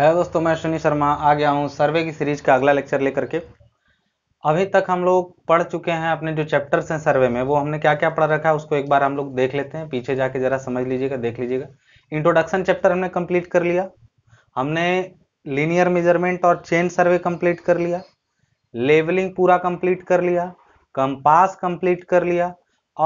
Hello दोस्तों मैं सुनी शर्मा आ गया हूँ सर्वे की सीरीज का अगला लेक्चर लेकर के अभी तक हम लोग पढ़ चुके हैं अपने जो चैप्टर्स हैं सर्वे में वो हमने क्या क्या पढ़ रखा है उसको एक बार हम लोग देख लेते हैं पीछे जाके जरा समझ लीजिएगा देख लीजिएगा इंट्रोडक्शन चैप्टर हमने कंप्लीट कर लिया हमने लीनियर मेजरमेंट और चेन सर्वे कम्प्लीट कर लिया लेवलिंग पूरा कम्प्लीट कर लिया कंपास कम्प्लीट कर लिया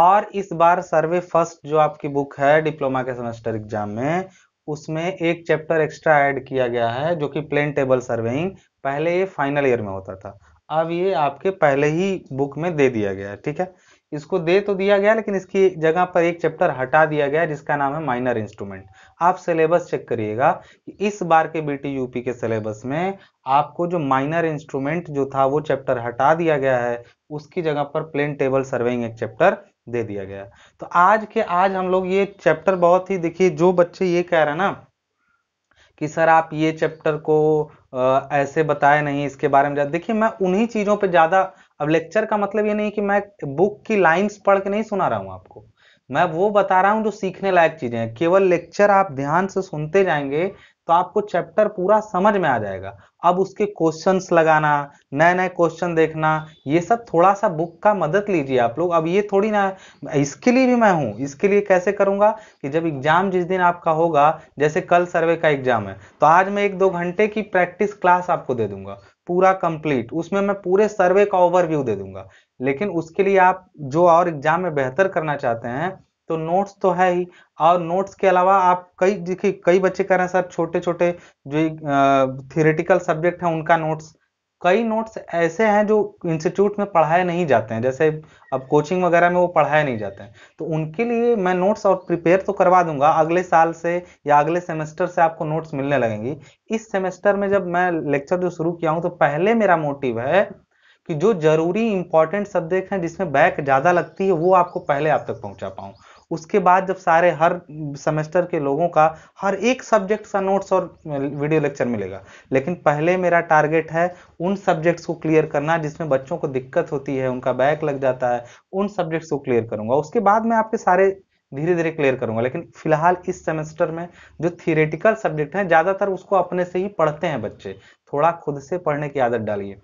और इस बार सर्वे फर्स्ट जो आपकी बुक है डिप्लोमा के सेमेस्टर एग्जाम में उसमें एक चैप्टर एक्स्ट्रा ऐड किया गया है जो कि प्लेन टेबल सर्वेइंग पहले ये फाइनल ईयर में होता था अब ये आपके पहले ही बुक में दे दिया गया है ठीक है इसको दे तो दिया गया लेकिन इसकी जगह पर एक चैप्टर हटा दिया गया जिसका नाम है माइनर इंस्ट्रूमेंट आप सिलेबस चेक करिएगा कि इस बार के बी यूपी के सिलेबस में आपको जो माइनर इंस्ट्रूमेंट जो था वो चैप्टर हटा दिया गया है उसकी जगह पर प्लेन टेबल सर्वेइंग एक चैप्टर दे दिया गया तो आज के आज हम लोग ये चैप्टर बहुत ही देखिए जो बच्चे ये कह रहे हैं ना कि सर आप ये चैप्टर को आ, ऐसे बताए नहीं इसके बारे में देखिए मैं उन्हीं चीजों पे ज्यादा अब लेक्चर का मतलब ये नहीं कि मैं बुक की लाइंस पढ़ के नहीं सुना रहा हूं आपको मैं वो बता रहा हूँ जो सीखने लायक चीजें हैं केवल लेक्चर आप ध्यान से सुनते जाएंगे तो आपको चैप्टर पूरा समझ में आ जाएगा अब उसके क्वेश्चंस लगाना नए नए क्वेश्चन देखना ये सब थोड़ा सा बुक का मदद लीजिए आप लोग अब ये थोड़ी ना इसके लिए भी मैं हूँ इसके लिए कैसे करूँगा कि जब एग्जाम जिस दिन आपका होगा जैसे कल सर्वे का एग्जाम है तो आज मैं एक दो घंटे की प्रैक्टिस क्लास आपको दे दूंगा पूरा कंप्लीट उसमें मैं पूरे सर्वे का ओवरव्यू दे दूंगा लेकिन उसके लिए आप जो और एग्जाम में बेहतर करना चाहते हैं तो नोट्स तो है ही और नोट्स के अलावा आप कई देखिए कई बच्चे कह रहे हैं सर छोटे छोटे जो थियोरेटिकल सब्जेक्ट हैं उनका नोट्स कई नोट्स ऐसे हैं जो इंस्टीट्यूट में पढ़ाए नहीं जाते हैं जैसे अब कोचिंग वगैरह में वो पढ़ाए नहीं जाते हैं तो उनके लिए मैं नोट्स और प्रिपेयर तो करवा दूंगा अगले साल से या अगले सेमेस्टर से आपको नोट्स मिलने लगेंगी इस सेमेस्टर में जब मैं लेक्चर जो शुरू किया हूँ तो पहले मेरा मोटिव है कि जो जरूरी इंपॉर्टेंट सब्जेक्ट हैं जिसमें बैक ज़्यादा लगती है वो आपको पहले आप तक पहुंचा पाऊं उसके बाद जब सारे हर सेमेस्टर के लोगों का हर एक सब्जेक्ट का नोट्स और वीडियो लेक्चर मिलेगा लेकिन पहले मेरा टारगेट है उन सब्जेक्ट्स को क्लियर करना जिसमें बच्चों को दिक्कत होती है उनका बैक लग जाता है उन सब्जेक्ट्स को क्लियर करूंगा उसके बाद मैं आपके सारे धीरे धीरे क्लियर करूंगा लेकिन फिलहाल इस सेमेस्टर में जो थियरेटिकल सब्जेक्ट है ज़्यादातर उसको अपने से ही पढ़ते हैं बच्चे थोड़ा खुद से पढ़ने की आदत डालिए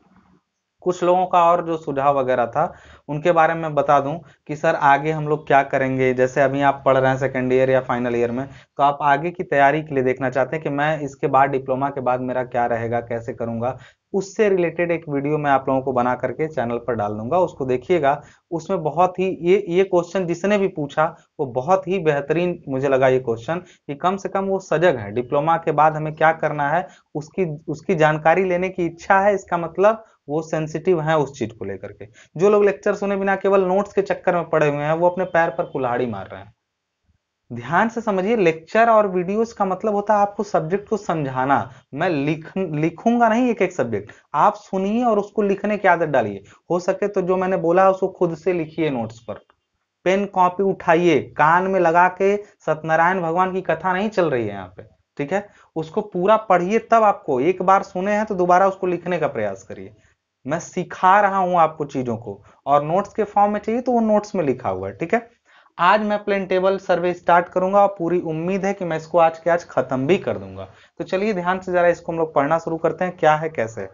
कुछ लोगों का और जो सुझाव वगैरह था उनके बारे में बता दूं कि सर आगे हम लोग क्या करेंगे जैसे अभी आप पढ़ रहे हैं सेकेंड ईयर या फाइनल ईयर में तो आप आगे की तैयारी के लिए देखना चाहते हैं कि मैं इसके बाद डिप्लोमा के बाद मेरा क्या रहेगा कैसे करूंगा उससे रिलेटेड एक वीडियो मैं आप लोगों को बना करके चैनल पर डाल दूंगा उसको देखिएगा उसमें बहुत ही ये ये क्वेश्चन जिसने भी पूछा वो बहुत ही बेहतरीन मुझे लगा ये क्वेश्चन कि कम से कम वो सजग है डिप्लोमा के बाद हमें क्या करना है उसकी उसकी जानकारी लेने की इच्छा है इसका मतलब वो सेंसिटिव हैं उस चीज को लेकर के जो लोग लेक्चर सुने बिना केवल नोट्स के चक्कर में पड़े हुए हैं वो अपने पैर पर कुल्हाड़ी मार रहे हैं ध्यान से समझिए लेक्चर और वीडियोस का मतलब होता है आपको सब्जेक्ट को समझाना मैं लिख लिखूंगा नहीं एक एक सब्जेक्ट आप सुनिए और उसको लिखने की आदत डालिए हो सके तो जो मैंने बोला उसको खुद से लिखिए नोट्स पर पेन कॉपी उठाइए कान में लगा के सत्यनारायण भगवान की कथा नहीं चल रही है यहाँ पे ठीक है उसको पूरा पढ़िए तब आपको एक बार सुने हैं तो दोबारा उसको लिखने का प्रयास करिए मैं सिखा रहा हूं आपको चीजों को और नोट्स के फॉर्म में चाहिए तो वो नोट्स में लिखा हुआ है ठीक है आज मैं प्लेन टेबल सर्वे स्टार्ट करूंगा और पूरी उम्मीद है कि मैं इसको आज के आज खत्म भी कर दूंगा तो चलिए ध्यान से जरा इसको हम लोग पढ़ना शुरू करते हैं क्या है कैसे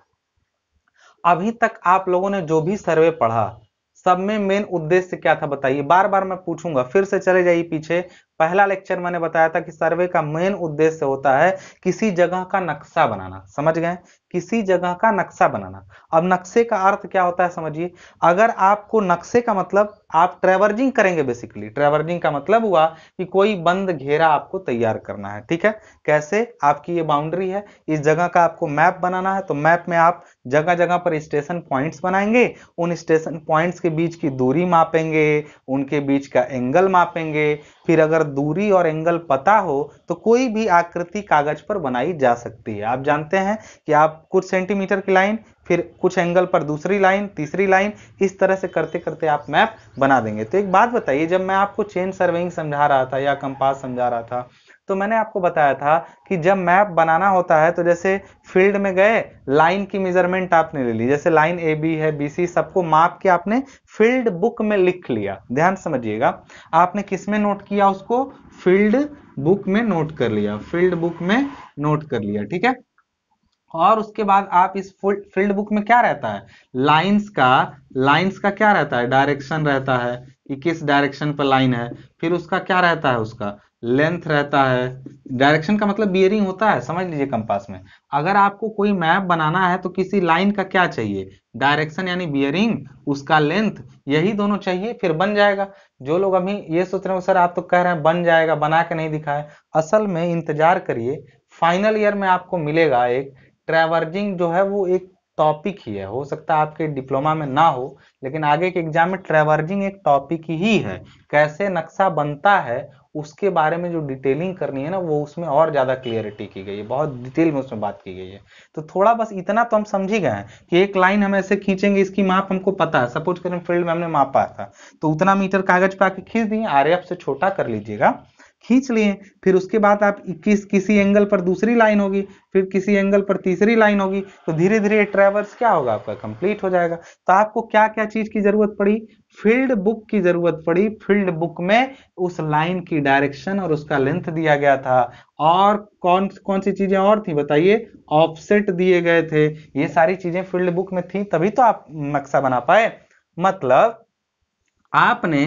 अभी तक आप लोगों ने जो भी सर्वे पढ़ा सब में मेन उद्देश्य क्या था बताइए बार बार मैं पूछूंगा फिर से चले जाइए पीछे पहला लेक्चर मैंने बताया था कि सर्वे का मेन उद्देश्य होता है किसी जगह का नक्शा बनाना समझ गए किसी जगह का नक्शा बनाना अब नक्शे का अर्थ क्या होता है समझिए अगर आपको नक्शे का मतलब आप ट्रेवर्जिंग करेंगे बेसिकली ट्रेवर्जिंग का मतलब हुआ कि कोई बंद घेरा आपको तैयार करना है ठीक है कैसे आपकी ये बाउंड्री है इस जगह का आपको मैप बनाना है तो मैप में आप जगह जगह पर स्टेशन पॉइंट्स बनाएंगे उन स्टेशन पॉइंट्स के बीच की दूरी मापेंगे उनके बीच का एंगल मापेंगे फिर अगर दूरी और एंगल पता हो तो कोई भी आकृति कागज पर बनाई जा सकती है आप जानते हैं कि आप कुछ सेंटीमीटर की लाइन फिर कुछ एंगल पर दूसरी लाइन तीसरी लाइन इस तरह से करते करते आप मैप बना देंगे तो एक बात बताइए जब मैं आपको चेन सर्वेइंग समझा रहा था या कंपास समझा रहा था तो मैंने आपको बताया था कि जब मैप बनाना होता है तो जैसे फील्ड में गए लाइन की मेजरमेंट आपने ले ली जैसे लाइन ए बी है बी सी सबको माप के आपने फील्ड बुक में लिख लिया ध्यान समझिएगा आपने किस में नोट किया उसको फील्ड बुक में नोट कर लिया फील्ड बुक में नोट कर लिया ठीक है और उसके बाद आप इस फील्ड बुक में क्या रहता है लाइंस का लाइंस का क्या रहता है डायरेक्शन रहता है कि किस डायरेक्शन पर लाइन है फिर उसका क्या रहता है उसका लेंथ रहता है डायरेक्शन का मतलब बियरिंग होता है समझ लीजिए कंपास में अगर आपको कोई मैप बनाना है तो किसी लाइन का क्या चाहिए डायरेक्शन यानी बियरिंग उसका लेंथ यही दोनों चाहिए फिर बन जाएगा जो लोग अभी ये सोच रहे हो सर आप तो कह रहे हैं बन जाएगा बना के नहीं दिखाए असल में इंतजार करिए फाइनल ईयर में आपको मिलेगा एक ट्रेवर्जिंग जो है वो एक टॉपिक ही है हो सकता है आपके डिप्लोमा में ना हो लेकिन आगे के एग्जाम में ट्रेवर्जिंग एक टॉपिक ही है कैसे नक्शा बनता है उसके बारे में जो डिटेलिंग करनी है ना वो उसमें और ज़्यादा क्लियरिटी की गई है बहुत डिटेल में उसमें बात की गई है तो थोड़ा बस इतना तो हम समझ ही गए हैं कि एक लाइन हम ऐसे खींचेंगे इसकी माप हमको पता है सपोज करें फील्ड में हमने मापा था तो उतना मीटर कागज पे आके खींच दिए आर से छोटा कर लीजिएगा खींच लिए फिर उसके बाद आप किस किसी एंगल पर दूसरी लाइन होगी फिर किसी एंगल पर तीसरी लाइन होगी तो धीरे धीरे ट्रेवर्स क्या होगा आपका कंप्लीट हो जाएगा तो आपको क्या क्या चीज की जरूरत पड़ी फील्ड बुक की जरूरत पड़ी फील्ड बुक में उस लाइन की डायरेक्शन और उसका लेंथ दिया गया था और कौन कौन सी चीजें और थी बताइए ऑफसेट दिए गए थे ये सारी चीजें फील्ड बुक में थी तभी तो आप नक्शा बना पाए मतलब आपने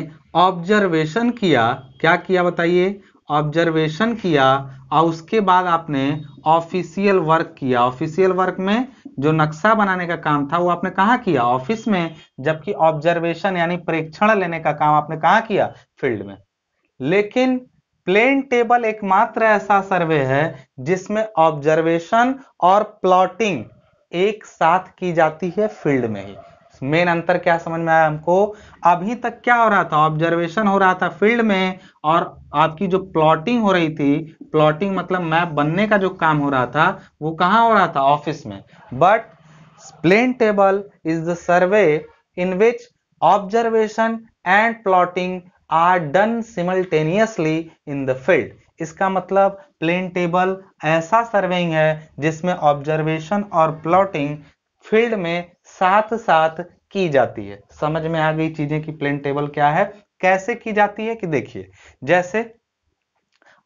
ऑब्जर्वेशन किया क्या किया बताइए ऑब्जर्वेशन किया और उसके बाद आपने ऑफिशियल वर्क किया ऑफिशियल वर्क में जो नक्शा बनाने का काम था वो आपने कहा किया ऑफिस में जबकि ऑब्जर्वेशन यानी प्रेक्षण लेने का काम आपने कहा किया फील्ड में लेकिन प्लेन टेबल एकमात्र ऐसा सर्वे है जिसमें ऑब्जर्वेशन और प्लॉटिंग एक साथ की जाती है फील्ड में ही मेन अंतर क्या समझ में आया हमको अभी तक क्या हो रहा था ऑब्जर्वेशन हो रहा था फील्ड में और आपकी जो प्लॉटिंग हो रही थी प्लॉटिंग मतलब मैप बनने का जो काम हो रहा था वो कहाँ हो रहा था ऑफिस में but plane table is the survey in which observation and plotting are done simultaneously in the field इसका मतलब प्लेन टेबल ऐसा सर्वेइंग है जिसमें ऑब्जर्वेशन और प्लॉटिंग फील्ड में साथ साथ की जाती है समझ में आ गई चीजें कि प्लेन टेबल क्या है कैसे की जाती है कि देखिए जैसे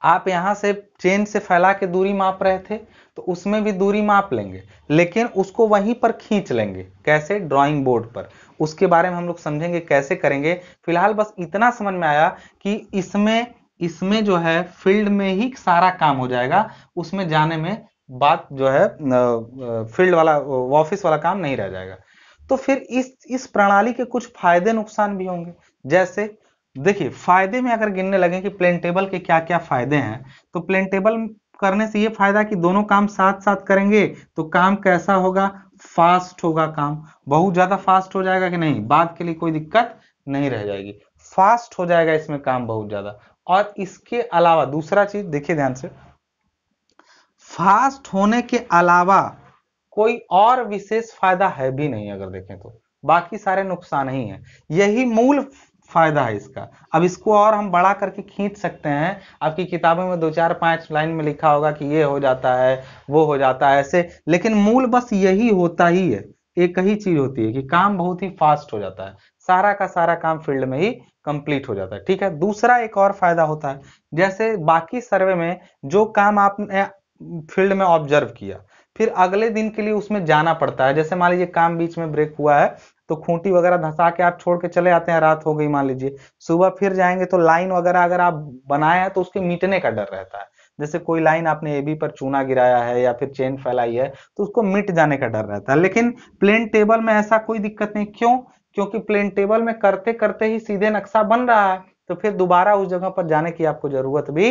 आप यहां से चेन से फैला के दूरी माप रहे थे तो उसमें भी दूरी माप लेंगे लेकिन उसको वहीं पर खींच लेंगे कैसे ड्राइंग बोर्ड पर उसके बारे में हम लोग समझेंगे कैसे करेंगे फिलहाल बस इतना समझ में आया कि इसमें इसमें जो है फील्ड में ही सारा काम हो जाएगा उसमें जाने में बात जो है फील्ड वाला ऑफिस वाला काम नहीं रह जाएगा तो फिर इस इस प्रणाली के कुछ फायदे नुकसान भी होंगे जैसे देखिए फायदे में अगर गिनने लगे कि प्लेंटेबल के क्या क्या फायदे हैं तो प्लेंटेबल करने से ये फायदा कि दोनों काम साथ साथ करेंगे तो काम कैसा होगा फास्ट होगा काम बहुत ज्यादा फास्ट हो जाएगा कि नहीं बाद के लिए कोई दिक्कत नहीं रह जाएगी फास्ट हो जाएगा इसमें काम बहुत ज्यादा और इसके अलावा दूसरा चीज देखिए ध्यान से फास्ट होने के अलावा कोई और विशेष फायदा है भी नहीं अगर देखें तो बाकी सारे नुकसान ही हैं यही मूल फायदा है इसका अब इसको और हम बड़ा करके खींच सकते हैं आपकी किताबों में दो चार पांच लाइन में लिखा होगा कि ये हो जाता है वो हो जाता है ऐसे लेकिन मूल बस यही होता ही है एक ही चीज होती है कि काम बहुत ही फास्ट हो जाता है सारा का सारा काम फील्ड में ही कंप्लीट हो जाता है ठीक है दूसरा एक और फायदा होता है जैसे बाकी सर्वे में जो काम आपने फील्ड में ऑब्जर्व किया फिर अगले दिन के लिए उसमें जाना पड़ता है जैसे मान लीजिए काम बीच में ब्रेक हुआ है तो खूंटी वगैरह धंसा के आप छोड़ के चले आते हैं रात हो गई मान लीजिए सुबह फिर जाएंगे तो लाइन वगैरह अगर आप बनाए हैं तो उसके मिटने का डर रहता है जैसे कोई लाइन आपने ए बी पर चूना गिराया है या फिर चेन फैलाई है तो उसको मिट जाने का डर रहता है लेकिन प्लेन टेबल में ऐसा कोई दिक्कत नहीं क्यों क्योंकि प्लेन टेबल में करते करते ही सीधे नक्शा बन रहा है तो फिर दोबारा उस जगह पर जाने की आपको जरूरत भी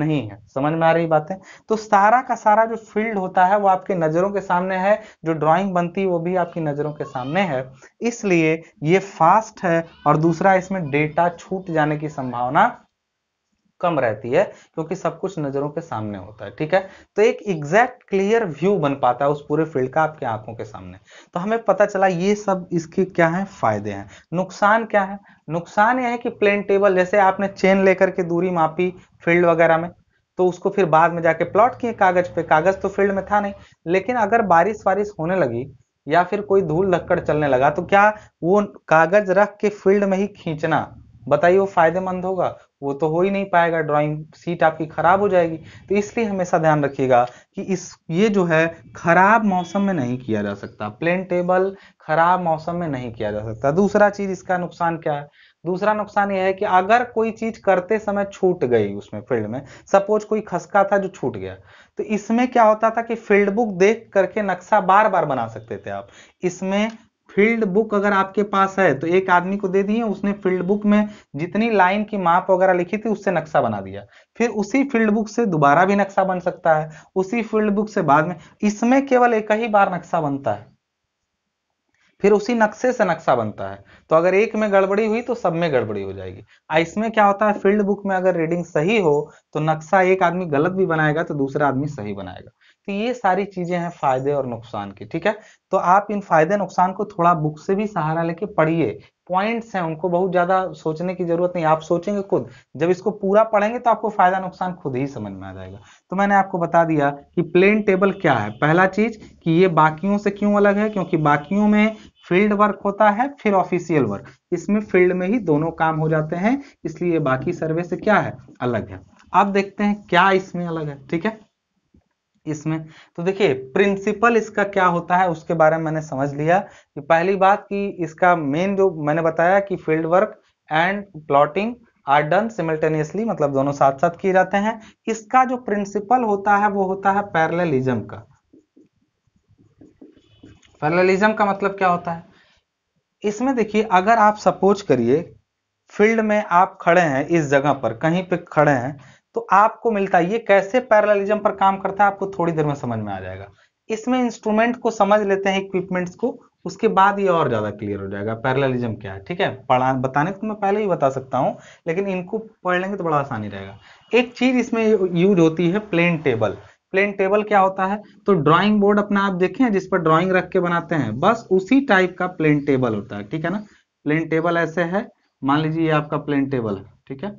नहीं है समझ में आ रही बातें तो सारा का सारा जो फील्ड होता है वो आपकी नजरों के सामने है जो ड्राइंग बनती है वो भी आपकी नजरों के सामने है इसलिए ये फास्ट है और दूसरा इसमें डेटा छूट जाने की संभावना कम रहती है क्योंकि सब कुछ नजरों के सामने होता है ठीक है तो एक एग्जैक्ट क्लियर व्यू बन पाता है उस पूरे फील्ड का आपके आंखों के सामने तो हमें पता चला ये सब इसके क्या है फायदे हैं नुकसान क्या है नुकसान यह है कि प्लेन टेबल जैसे आपने चेन लेकर के दूरी मापी फील्ड वगैरह में तो उसको फिर बाद में जाके प्लॉट किए कागज पे कागज तो फील्ड में था नहीं लेकिन अगर बारिश वारिश होने लगी या फिर कोई धूल लक्कड़ चलने लगा तो क्या वो कागज रख के फील्ड में ही खींचना बताइए वो फायदेमंद होगा वो तो हो ही नहीं पाएगा ड्राइंग सीट आपकी खराब हो जाएगी तो इसलिए हमेशा ध्यान रखिएगा कि इस ये जो है खराब मौसम में नहीं किया जा सकता प्लेन टेबल खराब मौसम में नहीं किया जा सकता दूसरा चीज इसका नुकसान क्या है दूसरा नुकसान यह है कि अगर कोई चीज करते समय छूट गई उसमें फील्ड में सपोज कोई खसका था जो छूट गया तो इसमें क्या होता था कि फील्ड बुक देख करके नक्शा बार बार बना सकते थे आप इसमें फील्ड बुक अगर आपके पास है तो एक आदमी को दे दिए उसने फील्ड बुक में जितनी लाइन की माप वगैरह लिखी थी उससे नक्शा बना दिया फिर उसी फील्ड बुक से दोबारा भी नक्शा बन सकता है उसी फील्ड बुक से बाद में इसमें केवल एक ही बार नक्शा बनता है फिर उसी नक्शे से नक्शा बनता है तो अगर एक में गड़बड़ी हुई तो सब में गड़बड़ी हो जाएगी इसमें क्या होता है फील्ड बुक में अगर रीडिंग सही हो तो नक्शा एक आदमी गलत भी बनाएगा तो दूसरा आदमी सही बनाएगा तो ये सारी चीजें हैं फायदे और नुकसान की ठीक है तो आप इन फायदे नुकसान को थोड़ा बुक से भी सहारा लेके पढ़िए पॉइंट्स हैं उनको बहुत ज्यादा सोचने की जरूरत नहीं आप सोचेंगे खुद जब इसको पूरा पढ़ेंगे तो आपको फायदा नुकसान खुद ही समझ में आ जाएगा तो मैंने आपको बता दिया कि प्लेन टेबल क्या है पहला चीज कि ये बाकियों से क्यों अलग है क्योंकि बाकियों में फील्ड वर्क होता है फिर ऑफिशियल वर्क इसमें फील्ड में ही दोनों काम हो जाते हैं इसलिए बाकी सर्वे से क्या है अलग है आप देखते हैं क्या इसमें अलग है ठीक है इसमें तो देखिए प्रिंसिपल इसका क्या होता है उसके बारे में मैंने समझ लिया कि पहली बात कि इसका मेन जो मैंने बताया कि field work and plotting are done simultaneously मतलब दोनों साथ साथ किए जाते हैं इसका जो प्रिंसिपल होता है वो होता है पैरलिज्म का पैरलिज्म का मतलब क्या होता है इसमें देखिए अगर आप सपोज करिए फील्ड में आप खड़े हैं इस जगह पर कहीं पे खड़े हैं तो आपको मिलता है ये कैसे पैरालिज्म पर काम करता है आपको थोड़ी देर में समझ में आ जाएगा इसमें इंस्ट्रूमेंट को समझ लेते हैं इक्विपमेंट्स को उसके बाद ये और ज़्यादा क्लियर हो जाएगा पैरालिज्म क्या है ठीक है पढ़ा बताने को तो मैं पहले ही बता सकता हूँ लेकिन इनको पढ़ लेंगे तो बड़ा आसानी रहेगा एक चीज़ इसमें यूज होती है प्लेन टेबल प्लेन टेबल क्या होता है तो ड्रॉइंग बोर्ड अपना आप देखें जिस पर ड्रॉइंग रख के बनाते हैं बस उसी टाइप का प्लेन टेबल होता है ठीक है ना प्लेन टेबल ऐसे है मान लीजिए ये आपका प्लेन टेबल है ठीक है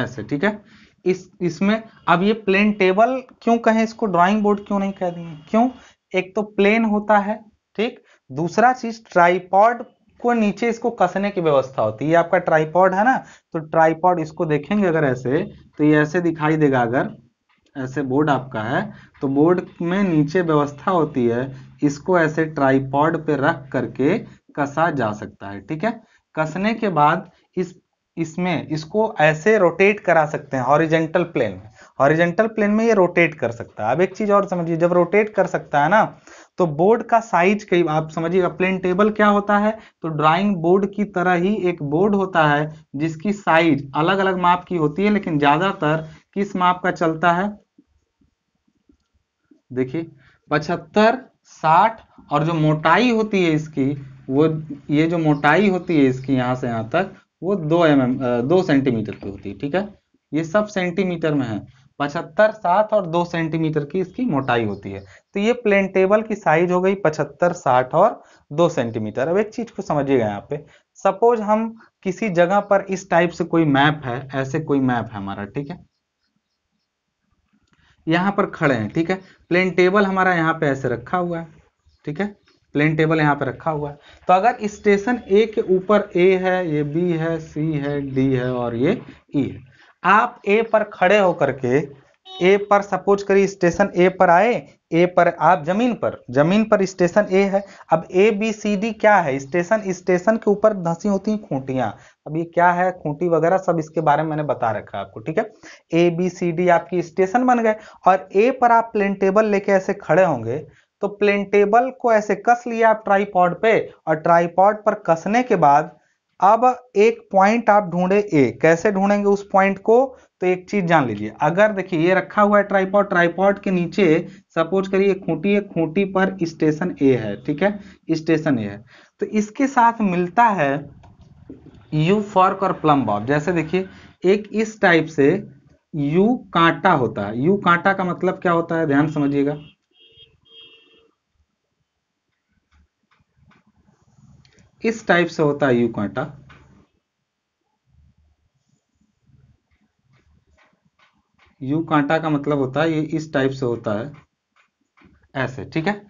ऐसे ठीक है इस इसमें अब ये प्लेन टेबल क्यों कहें इसको ड्राइंग बोर्ड क्यों नहीं कह दिए क्यों एक तो प्लेन होता है ठीक दूसरा चीज ट्राईपॉड को नीचे इसको कसने की व्यवस्था होती है आपका ट्राईपॉड है ना तो ट्राईपॉड इसको देखेंगे अगर ऐसे तो ये ऐसे दिखाई देगा अगर ऐसे बोर्ड आपका है तो बोर्ड में नीचे व्यवस्था होती है इसको ऐसे ट्राईपॉड पे रख करके कसा जा सकता है ठीक है कसने के बाद इस इसमें इसको ऐसे रोटेट करा सकते हैं हॉरिजेंटल प्लेन में हॉरिजेंटल प्लेन में ये रोटेट कर सकता है अब एक चीज और समझिए जब रोटेट कर सकता है ना तो बोर्ड का साइज कई आप समझिएगा प्लेन टेबल क्या होता है तो ड्राइंग बोर्ड की तरह ही एक बोर्ड होता है जिसकी साइज अलग अलग माप की होती है लेकिन ज्यादातर किस माप का चलता है देखिए पचहत्तर साठ और जो मोटाई होती है इसकी वो ये जो मोटाई होती है इसकी यहां से यहां तक वो दो एम एम दो सेंटीमीटर की होती है ठीक है ये सब सेंटीमीटर में है पचहत्तर साठ और दो सेंटीमीटर की इसकी मोटाई होती है तो ये प्लेन टेबल की साइज हो गई पचहत्तर साठ और दो सेंटीमीटर अब एक चीज को समझिएगा यहाँ पे सपोज हम किसी जगह पर इस टाइप से कोई मैप है ऐसे कोई मैप है हमारा ठीक है यहां पर खड़े हैं ठीक है प्लेन टेबल हमारा यहाँ पे ऐसे रखा हुआ है ठीक है प्लेन टेबल यहाँ पे रखा हुआ है तो अगर स्टेशन ए के ऊपर ए है ये बी है सी है डी है और ये ई e है आप ए पर खड़े होकर के ए पर सपोज करिए स्टेशन ए पर आए ए पर आप जमीन पर जमीन पर स्टेशन ए है अब ए बी सी डी क्या है स्टेशन स्टेशन के ऊपर धसी होती हैं खूंटियां अब ये क्या है खूंटी वगैरह सब इसके बारे में मैंने बता रखा है आपको ठीक है ए बी सी डी आपकी स्टेशन बन गए और ए पर आप प्लेन टेबल लेके ऐसे खड़े होंगे तो प्लेन टेबल को ऐसे कस लिया आप ट्राईपॉड पे और ट्राईपॉड पर कसने के बाद अब एक पॉइंट आप ढूंढे ए कैसे ढूंढेंगे उस पॉइंट को तो एक चीज जान लीजिए अगर देखिए ये रखा हुआ है ट्राईपॉड ट्राईपॉड के नीचे सपोज करिए खूंटी है खूंटी पर स्टेशन ए है ठीक है स्टेशन ए है तो इसके साथ मिलता है यू फॉर्क और प्लम बॉब जैसे देखिए एक इस टाइप से यू कांटा होता है यू कांटा का मतलब क्या होता है ध्यान समझिएगा इस टाइप से होता है यू कांटा यू कांटा का मतलब होता है ये इस टाइप से होता है ऐसे ठीक है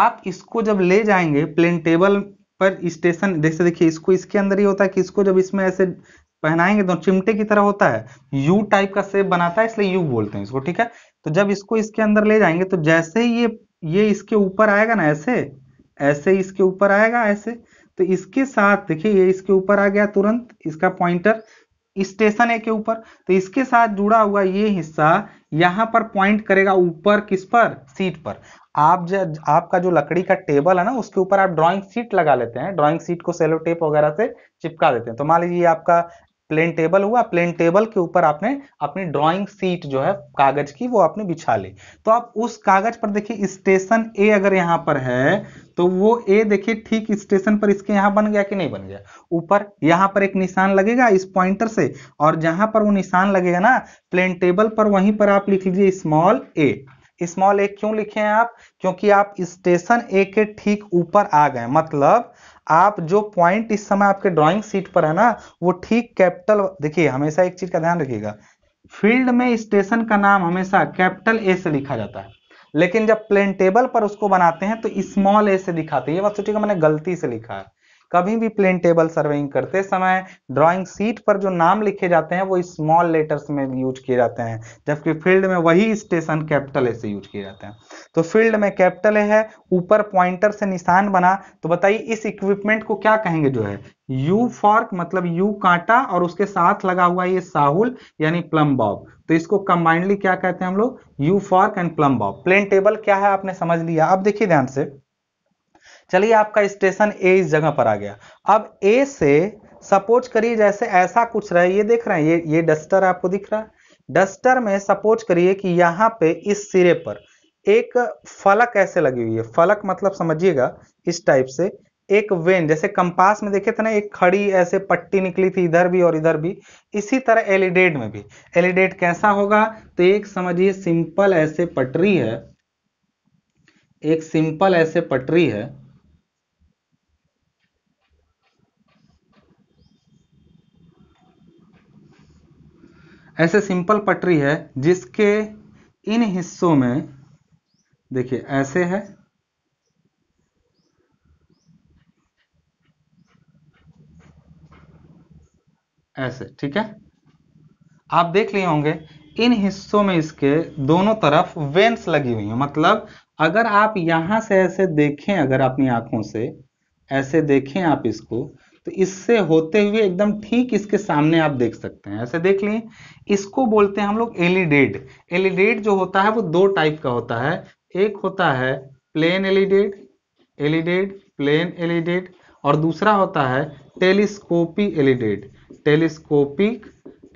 आप इसको जब ले जाएंगे प्लेन टेबल पर स्टेशन जैसे देखिए इसको इसके अंदर ही होता है कि इसको जब इसमें ऐसे पहनाएंगे तो चिमटे की तरह होता है यू टाइप का सेप बनाता है इसलिए यू बोलते हैं इसको ठीक है तो जब इसको इसके अंदर ले जाएंगे तो जैसे ही ये ये इसके ऊपर आएगा ना ऐसे ऐसे इसके ऊपर आएगा ऐसे तो इसके साथ देखिए ये इसके ऊपर आ गया तुरंत इसका पॉइंटर स्टेशन है के ऊपर तो इसके साथ जुड़ा हुआ ये हिस्सा यहां पर पॉइंट करेगा ऊपर किस पर सीट पर आप जब आपका जो लकड़ी का टेबल है ना उसके ऊपर आप ड्राइंग सीट लगा लेते हैं ड्राइंग सीट को सेलो टेप वगैरह से चिपका देते हैं तो मान लीजिए आपका प्लेन टेबल हुआ प्लेन टेबल के ऊपर आपने अपनी ड्राइंग सीट जो है कागज की वो आपने बिछा ली तो आप उस कागज पर देखिए स्टेशन ए अगर यहाँ पर है तो वो ए देखिए ठीक स्टेशन पर इसके यहाँ बन गया कि नहीं बन गया ऊपर यहाँ पर एक निशान लगेगा इस पॉइंटर से और जहां पर वो निशान लगेगा ना प्लेन टेबल पर वहीं पर आप लिख लीजिए स्मॉल ए स्मॉल ए क्यों लिखे हैं आप क्योंकि आप स्टेशन ए के ठीक ऊपर आ गए मतलब आप जो पॉइंट इस समय आपके ड्राइंग सीट पर है ना वो ठीक कैपिटल देखिए हमेशा एक चीज का ध्यान रखिएगा फील्ड में स्टेशन का नाम हमेशा कैपिटल ए से लिखा जाता है लेकिन जब प्लेन टेबल पर उसको बनाते हैं तो स्मॉल ए से दिखाते हैं ये बात सोचिएगा मैंने गलती से लिखा है कभी भी प्लेन टेबल सर्वेइंग करते समय ड्राइंग सीट पर जो नाम लिखे जाते हैं वो स्मॉल लेटर्स में यूज किए जाते हैं जबकि फील्ड में वही स्टेशन कैपिटल ए से यूज किए जाते हैं तो फील्ड में कैपिटल ए है ऊपर पॉइंटर से निशान बना तो बताइए इस इक्विपमेंट को क्या कहेंगे जो है यू फॉर्क मतलब यू कांटा और उसके साथ लगा हुआ ये साहुल यानी प्लम बॉब तो इसको कंबाइंडली क्या कहते हैं हम लोग U fork and plumb bob plane table क्या है आपने समझ लिया अब देखिए ध्यान से चलिए आपका स्टेशन ए इस जगह पर आ गया अब ए से सपोज करिए जैसे ऐसा कुछ रहे ये देख रहे हैं ये ये डस्टर आपको दिख रहा है डस्टर में सपोज करिए कि यहाँ पे इस सिरे पर एक फलक ऐसे लगी हुई है फलक मतलब समझिएगा इस टाइप से एक वेन जैसे कंपास में देखे थे ना एक खड़ी ऐसे पट्टी निकली थी इधर भी और इधर भी इसी तरह एलिडेट में भी एलिडेट कैसा होगा तो एक समझिए सिंपल ऐसे पटरी है एक सिंपल ऐसे पटरी है ऐसे सिंपल पटरी है जिसके इन हिस्सों में देखिए ऐसे है ऐसे ठीक है आप देख लिए होंगे इन हिस्सों में इसके दोनों तरफ वेंस लगी हुई हैं मतलब अगर आप यहां से ऐसे देखें अगर अपनी आंखों से ऐसे देखें आप इसको तो इससे होते हुए एकदम ठीक इसके सामने आप देख सकते हैं ऐसे देख लिए इसको बोलते हैं हम लोग एलिडेड एलिडेड जो होता है वो दो टाइप का होता है एक होता है plain alidade alidade plain alidade और दूसरा होता है टेलीस्कोपी एलिडेड टेलीस्कोपिक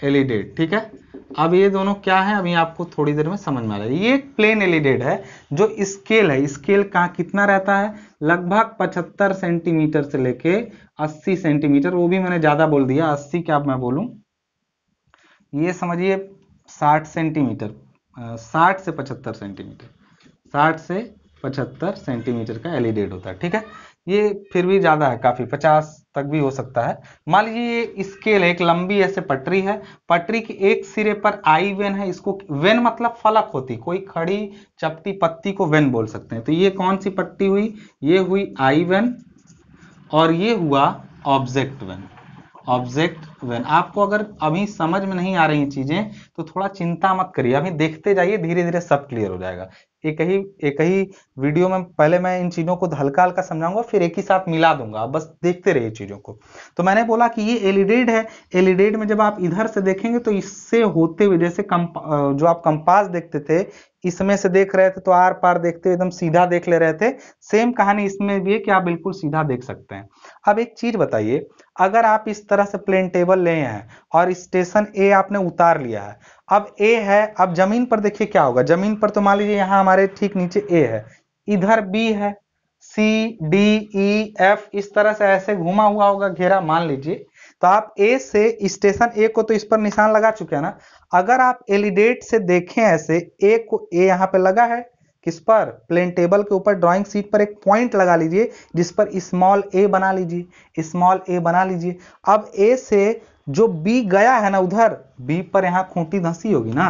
एलिडेड ठीक है अब ये दोनों क्या है अभी आपको थोड़ी देर में समझ में आ है ये एक प्लेन एलिडेड e है जो स्केल है स्केल कहाँ कितना रहता है लगभग 75 सेंटीमीटर से लेके 80 सेंटीमीटर वो भी मैंने ज़्यादा बोल दिया 80 क्या मैं बोलूं ये समझिए 60 सेंटीमीटर 60 से 75 सेंटीमीटर 60 से 75 सेंटीमीटर का एलिडेड e होता है ठीक है ये फिर भी ज़्यादा है काफ़ी पचास तक भी हो सकता है मान लीजिए ये स्केल है एक लंबी ऐसे पटरी है पटरी के एक सिरे पर आई वेन है इसको वेन मतलब फलक होती कोई खड़ी चपटी पत्ती को वेन बोल सकते हैं तो ये कौन सी पट्टी हुई ये हुई आई वेन और ये हुआ ऑब्जेक्ट वेन ऑब्जेक्ट वेन आपको अगर अभी समझ में नहीं आ रही चीजें तो थोड़ा चिंता मत करिए अभी देखते जाइए धीरे धीरे सब क्लियर हो जाएगा एक ही एक ही वीडियो में पहले मैं इन चीजों को हल्का हल्का समझाऊंगा फिर एक ही साथ मिला दूंगा बस देखते रहिए चीजों को तो मैंने बोला कि ये एलिडेड e है एलिडेड e में जब आप इधर से देखेंगे तो इससे होते हुए जैसे जो आप कंपास देखते थे इसमें से देख रहे थे तो आर पार देखते हुए एकदम सीधा देख ले रहे थे सेम कहानी इसमें भी है कि आप बिल्कुल सीधा देख सकते हैं अब एक चीज बताइए अगर आप इस तरह से प्लेन टेबल लेवल ले हैं और स्टेशन ए आपने उतार लिया है अब ए है अब जमीन पर देखिए क्या होगा जमीन पर तो मान लीजिए यहाँ हमारे ठीक नीचे ए है इधर बी है सी डी ई एफ इस तरह से ऐसे घुमा हुआ होगा घेरा मान लीजिए तो आप ए से स्टेशन ए को तो इस पर निशान लगा चुके हैं ना अगर आप एलिडेट e से देखें ऐसे ए को ए यहाँ पे लगा है किस पर प्लेन टेबल के ऊपर ड्राइंग सीट पर एक पॉइंट लगा लीजिए जिस पर स्मॉल ए बना लीजिए स्मॉल ए बना लीजिए अब ए से जो बी गया है ना उधर बी पर यहाँ खूंटी धंसी होगी ना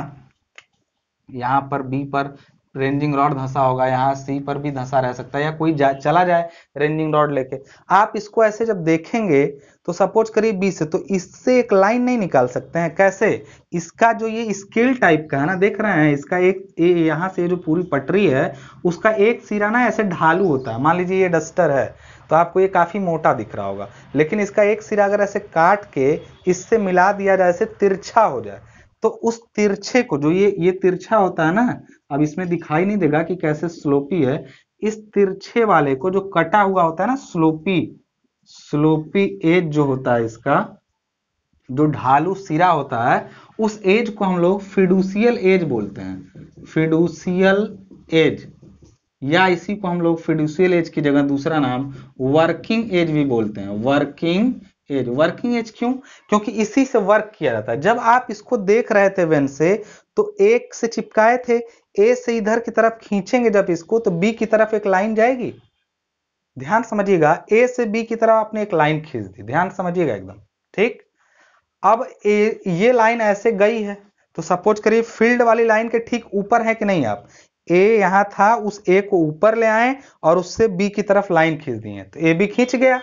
यहाँ पर बी पर रेंजिंग रॉड धंसा होगा यहाँ सी पर भी धंसा रह सकता है या कोई जा, चला जाए रेंजिंग रॉड लेके आप इसको ऐसे जब देखेंगे तो सपोज करिए बीस है तो इससे एक लाइन नहीं निकाल सकते हैं कैसे इसका जो ये स्केल टाइप का है ना देख रहे हैं इसका एक यहाँ से जो पूरी पटरी है उसका एक सिरा ना ऐसे ढालू होता है मान लीजिए ये डस्टर है तो आपको ये काफ़ी मोटा दिख रहा होगा लेकिन इसका एक सिरा अगर ऐसे काट के इससे मिला दिया जाए ऐसे तिरछा हो जाए तो उस तिरछे को जो ये ये तिरछा होता है ना अब इसमें दिखाई नहीं देगा कि कैसे स्लोपी है इस तिरछे वाले को जो कटा हुआ होता है ना स्लोपी स्लोपी एज जो होता है इसका जो ढालू सिरा होता है उस एज को हम लोग फिडुसियल एज बोलते हैं फिडूसियल एज या इसी को हम लोग फिडुसियल एज की जगह दूसरा नाम वर्किंग एज भी बोलते हैं वर्किंग एज वर्किंग एज क्यों क्योंकि इसी से वर्क किया जाता है जब आप इसको देख रहे थे वेन से तो एक से चिपकाए थे ए से इधर की तरफ खींचेंगे जब इसको तो बी की तरफ एक लाइन जाएगी ध्यान समझिएगा ए से बी की तरफ आपने एक लाइन खींच दी ध्यान समझिएगा एकदम ठीक अब ए, ये लाइन ऐसे गई है तो सपोज करिए फील्ड वाली लाइन के ठीक ऊपर है कि नहीं आप ए यहां था उस ए को ऊपर ले आए और उससे बी की तरफ लाइन खींच दी है तो ए बी खींच गया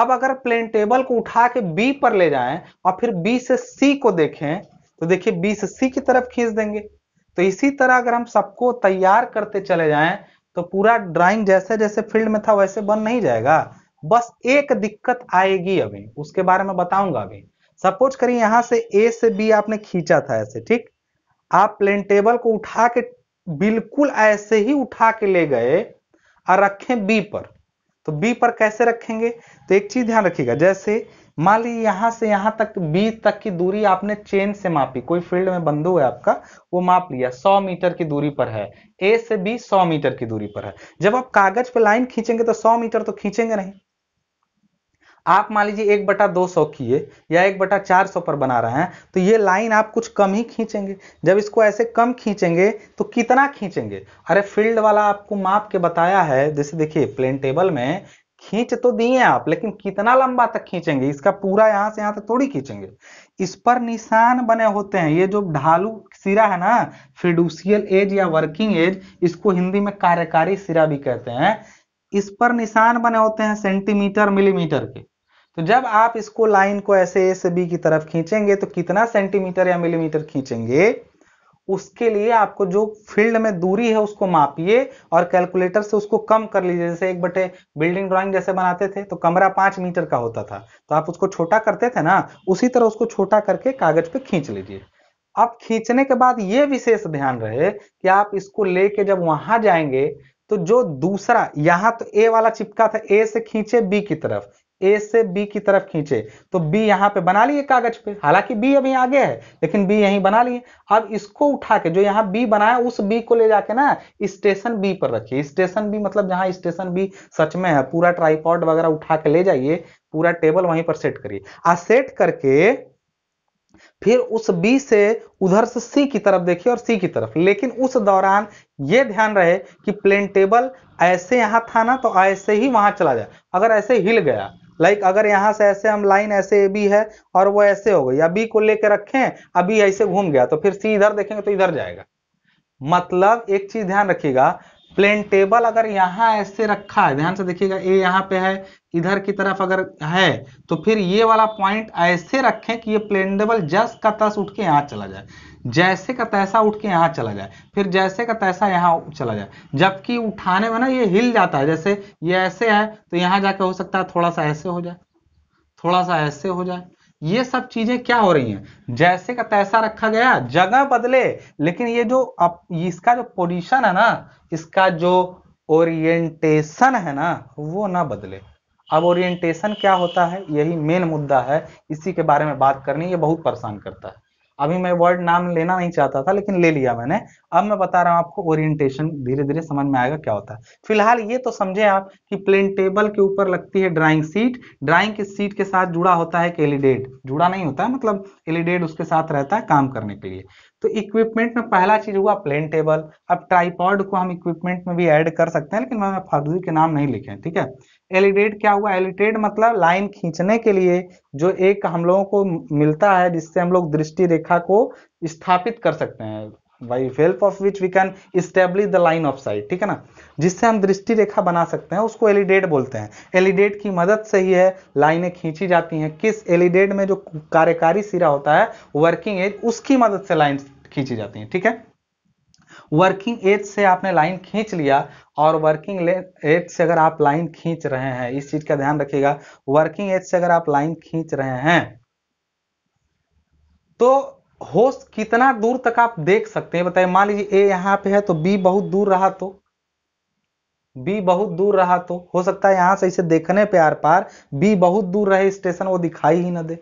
अब अगर प्लेन टेबल को उठा के बी पर ले जाएं और फिर बी से सी को देखें तो देखिए बी से सी की तरफ खींच देंगे तो इसी तरह अगर हम सबको तैयार करते चले जाएं तो पूरा ड्राइंग जैसे जैसे फील्ड में था वैसे बन नहीं जाएगा बस एक दिक्कत आएगी अभी उसके बारे में बताऊंगा अभी सपोज करिए यहां से ए से बी आपने खींचा था ऐसे ठीक आप प्लेन टेबल को उठा के बिल्कुल ऐसे ही उठा के ले गए और रखें बी पर तो बी पर कैसे रखेंगे तो एक चीज ध्यान रखिएगा जैसे मान ली यहां से यहां तक बी तक की दूरी आपने चेन से मापी कोई फील्ड में बंधु है आपका वो माप लिया 100 मीटर की दूरी पर है ए से बी 100 मीटर की दूरी पर है जब आप कागज पे लाइन खींचेंगे तो 100 मीटर तो खींचेंगे नहीं आप मान लीजिए एक बटा दो सौ किए या एक बटा चार सौ पर बना रहे हैं तो ये लाइन आप कुछ कम ही खींचेंगे जब इसको ऐसे कम खींचेंगे तो कितना खींचेंगे अरे फील्ड वाला आपको माप के बताया है जैसे देखिए प्लेन टेबल में खींच तो दिए आप लेकिन कितना लंबा तक खींचेंगे इसका पूरा यहां से यहां तक थोड़ी खींचेंगे इस पर निशान बने होते हैं ये जो ढालू सिरा है ना फिडुशियल एज या वर्किंग एज इसको हिंदी में कार्यकारी सिरा भी कहते हैं इस पर निशान बने होते हैं सेंटीमीटर मिलीमीटर के तो जब आप इसको लाइन को ऐसे ए से बी की तरफ खींचेंगे तो कितना सेंटीमीटर या मिलीमीटर खींचेंगे उसके लिए आपको जो फील्ड में दूरी है उसको मापिए और कैलकुलेटर से उसको कम कर लीजिए जैसे एक बटे बिल्डिंग ड्राइंग जैसे बनाते थे तो कमरा पांच मीटर का होता था तो आप उसको छोटा करते थे ना उसी तरह उसको छोटा करके कागज पे खींच लीजिए अब खींचने के बाद ये विशेष ध्यान रहे कि आप इसको लेके जब वहां जाएंगे तो जो दूसरा यहां तो ए वाला चिपका था ए से खींचे बी की तरफ ए से बी की तरफ खींचे तो बी यहां पे बना लिए कागज पे हालांकि बी अभी आगे है लेकिन बी यहीं बना लिए अब इसको उठा के जो यहां बी बनाया उस बी को ले जाके ना स्टेशन बी पर रखिए स्टेशन बी मतलब जहां स्टेशन बी सच में है पूरा ट्राईपॉड वगैरह उठा के ले जाइए पूरा टेबल वहीं पर सेट करिए आ सेट करके फिर उस बी से उधर से सी की तरफ देखिए और सी की तरफ लेकिन उस दौरान यह ध्यान रहे कि प्लेन टेबल ऐसे यहां था ना तो ऐसे ही वहां चला जाए अगर ऐसे हिल गया लाइक like अगर यहाँ से ऐसे हम लाइन ऐसे ए बी है और वो ऐसे हो गई अभी को लेकर रखें अभी ऐसे घूम गया तो फिर सी इधर देखेंगे तो इधर जाएगा मतलब एक चीज ध्यान रखिएगा प्लेन टेबल अगर यहाँ ऐसे रखा है ध्यान से देखिएगा ए यहाँ पे है इधर की तरफ अगर है तो फिर ये वाला पॉइंट ऐसे रखें कि ये प्लेन टेबल जस का तस उठ के यहाँ चला जाए जैसे का तैसा उठ के यहाँ चला जाए फिर जैसे का तैसा यहाँ चला जाए जबकि उठाने में ना ये हिल जाता है जैसे ये ऐसे है तो यहाँ जाके हो सकता है थोड़ा सा ऐसे हो जाए थोड़ा सा ऐसे हो जाए ये सब चीजें क्या हो रही हैं जैसे का तैसा रखा गया जगह बदले लेकिन ये जो अब इसका जो पोजीशन है ना इसका जो ओरिएंटेशन है ना वो ना बदले अब ओरिएंटेशन क्या होता है यही मेन मुद्दा है इसी के बारे में बात करनी ये बहुत परेशान करता है अभी मैं वर्ड नाम लेना नहीं चाहता था लेकिन ले लिया मैंने अब मैं बता रहा हूँ आपको ओरिएंटेशन धीरे धीरे समझ में आएगा क्या होता है फिलहाल ये तो समझे आप कि प्लेन टेबल के ऊपर लगती है ड्राइंग सीट ड्राइंग की सीट के साथ जुड़ा होता है एक एलिडेड जुड़ा नहीं होता है मतलब एलिडेड उसके साथ रहता है काम करने के लिए तो इक्विपमेंट में पहला चीज हुआ प्लेन टेबल अब ट्राईपॉड को हम इक्विपमेंट में भी ऐड कर सकते हैं लेकिन मैं फर्जी के नाम नहीं लिखे ठीक है एलिडेड e क्या हुआ एलिडेड e मतलब लाइन खींचने के लिए जो एक हम लोगों को मिलता है जिससे हम लोग दृष्टि रेखा को स्थापित कर सकते हैं by help of which we can establish the line of sight ठीक है ना जिससे हम दृष्टि रेखा बना सकते हैं उसको एलिडेट e बोलते हैं एलिडेट की मदद से ही है लाइनें खींची जाती हैं किस एलिडेट में जो कार्यकारी सिरा होता है वर्किंग एज उसकी मदद से लाइन खींची जाती है ठीक है वर्किंग एज से आपने लाइन खींच लिया और वर्किंग एज से अगर आप लाइन खींच रहे हैं इस चीज का ध्यान रखिएगा वर्किंग एज से अगर आप लाइन खींच रहे हैं तो होस्ट कितना दूर तक आप देख सकते हैं बताइए मान लीजिए ए यहां पे है तो बी बहुत दूर रहा तो बी बहुत दूर रहा तो हो सकता है यहां से इसे देखने पे आर पार बी बहुत दूर रहे स्टेशन वो दिखाई ही ना दे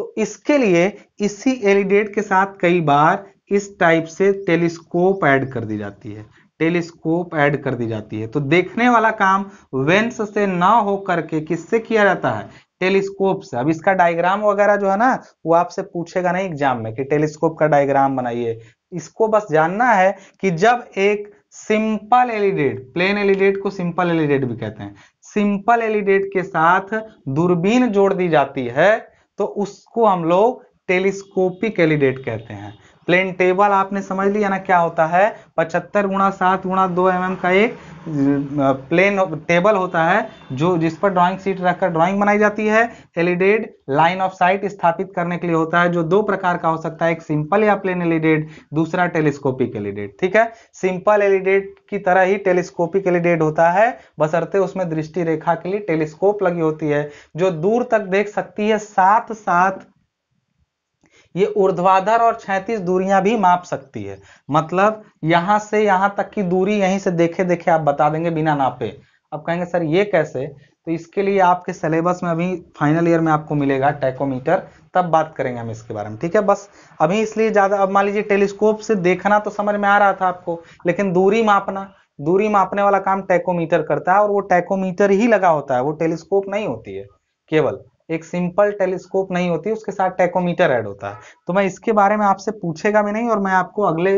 तो इसके लिए इसी एलिडेट के साथ कई बार इस टाइप से टेलीस्कोप ऐड कर दी जाती है टेलीस्कोप ऐड कर दी जाती है तो देखने वाला काम वेंस से ना हो करके किससे किया जाता है टेलीस्कोप से अब इसका डायग्राम वगैरह जो है ना वो आपसे पूछेगा नहीं एग्जाम में कि टेलीस्कोप का डायग्राम बनाइए इसको बस जानना है कि जब एक सिंपल एलिडेट प्लेन एलिडेट को सिंपल एलिडेट भी कहते हैं सिंपल एलिडेट के साथ दूरबीन जोड़ दी जाती है तो उसको हम लोग टेलीस्कोपिक एलिडेट कहते हैं प्लेन टेबल आपने समझ लिया ना क्या होता है पचहत्तर गुणा सात गुणा दो एम का एक प्लेन टेबल होता है जो जिस पर ड्राइंग सीट रखकर ड्राइंग बनाई जाती है एलिडेड लाइन ऑफ साइट स्थापित करने के लिए होता है जो दो प्रकार का हो सकता है एक सिंपल या प्लेन एलिडेड e दूसरा टेलीस्कोपिक एलिडेड e ठीक है सिंपल एलिडेड e की तरह ही टेलीस्कोपिक एलिडेड होता है बसरते उसमें दृष्टि रेखा के लिए टेलीस्कोप लगी होती है जो दूर तक देख सकती है साथ साथ ये ऊर्ध्वाधर और छैतीस दूरियां भी माप सकती है मतलब यहां से यहां तक की दूरी यहीं से देखे देखे आप बता देंगे बिना नापे अब कहेंगे सर ये कैसे तो इसके लिए आपके सिलेबस में अभी फाइनल ईयर में आपको मिलेगा टैकोमीटर तब बात करेंगे हम इसके बारे में ठीक है बस अभी इसलिए ज़्यादा अब मान लीजिए टेलीस्कोप से देखना तो समझ में आ रहा था आपको लेकिन दूरी मापना दूरी मापने वाला काम टैकोमीटर करता है और वो टैकोमीटर ही लगा होता है वो टेलीस्कोप नहीं होती है केवल एक सिंपल टेलीस्कोप नहीं होती उसके साथ टेकोमीटर ऐड होता है तो मैं इसके बारे में आपसे पूछेगा भी नहीं और मैं आपको अगले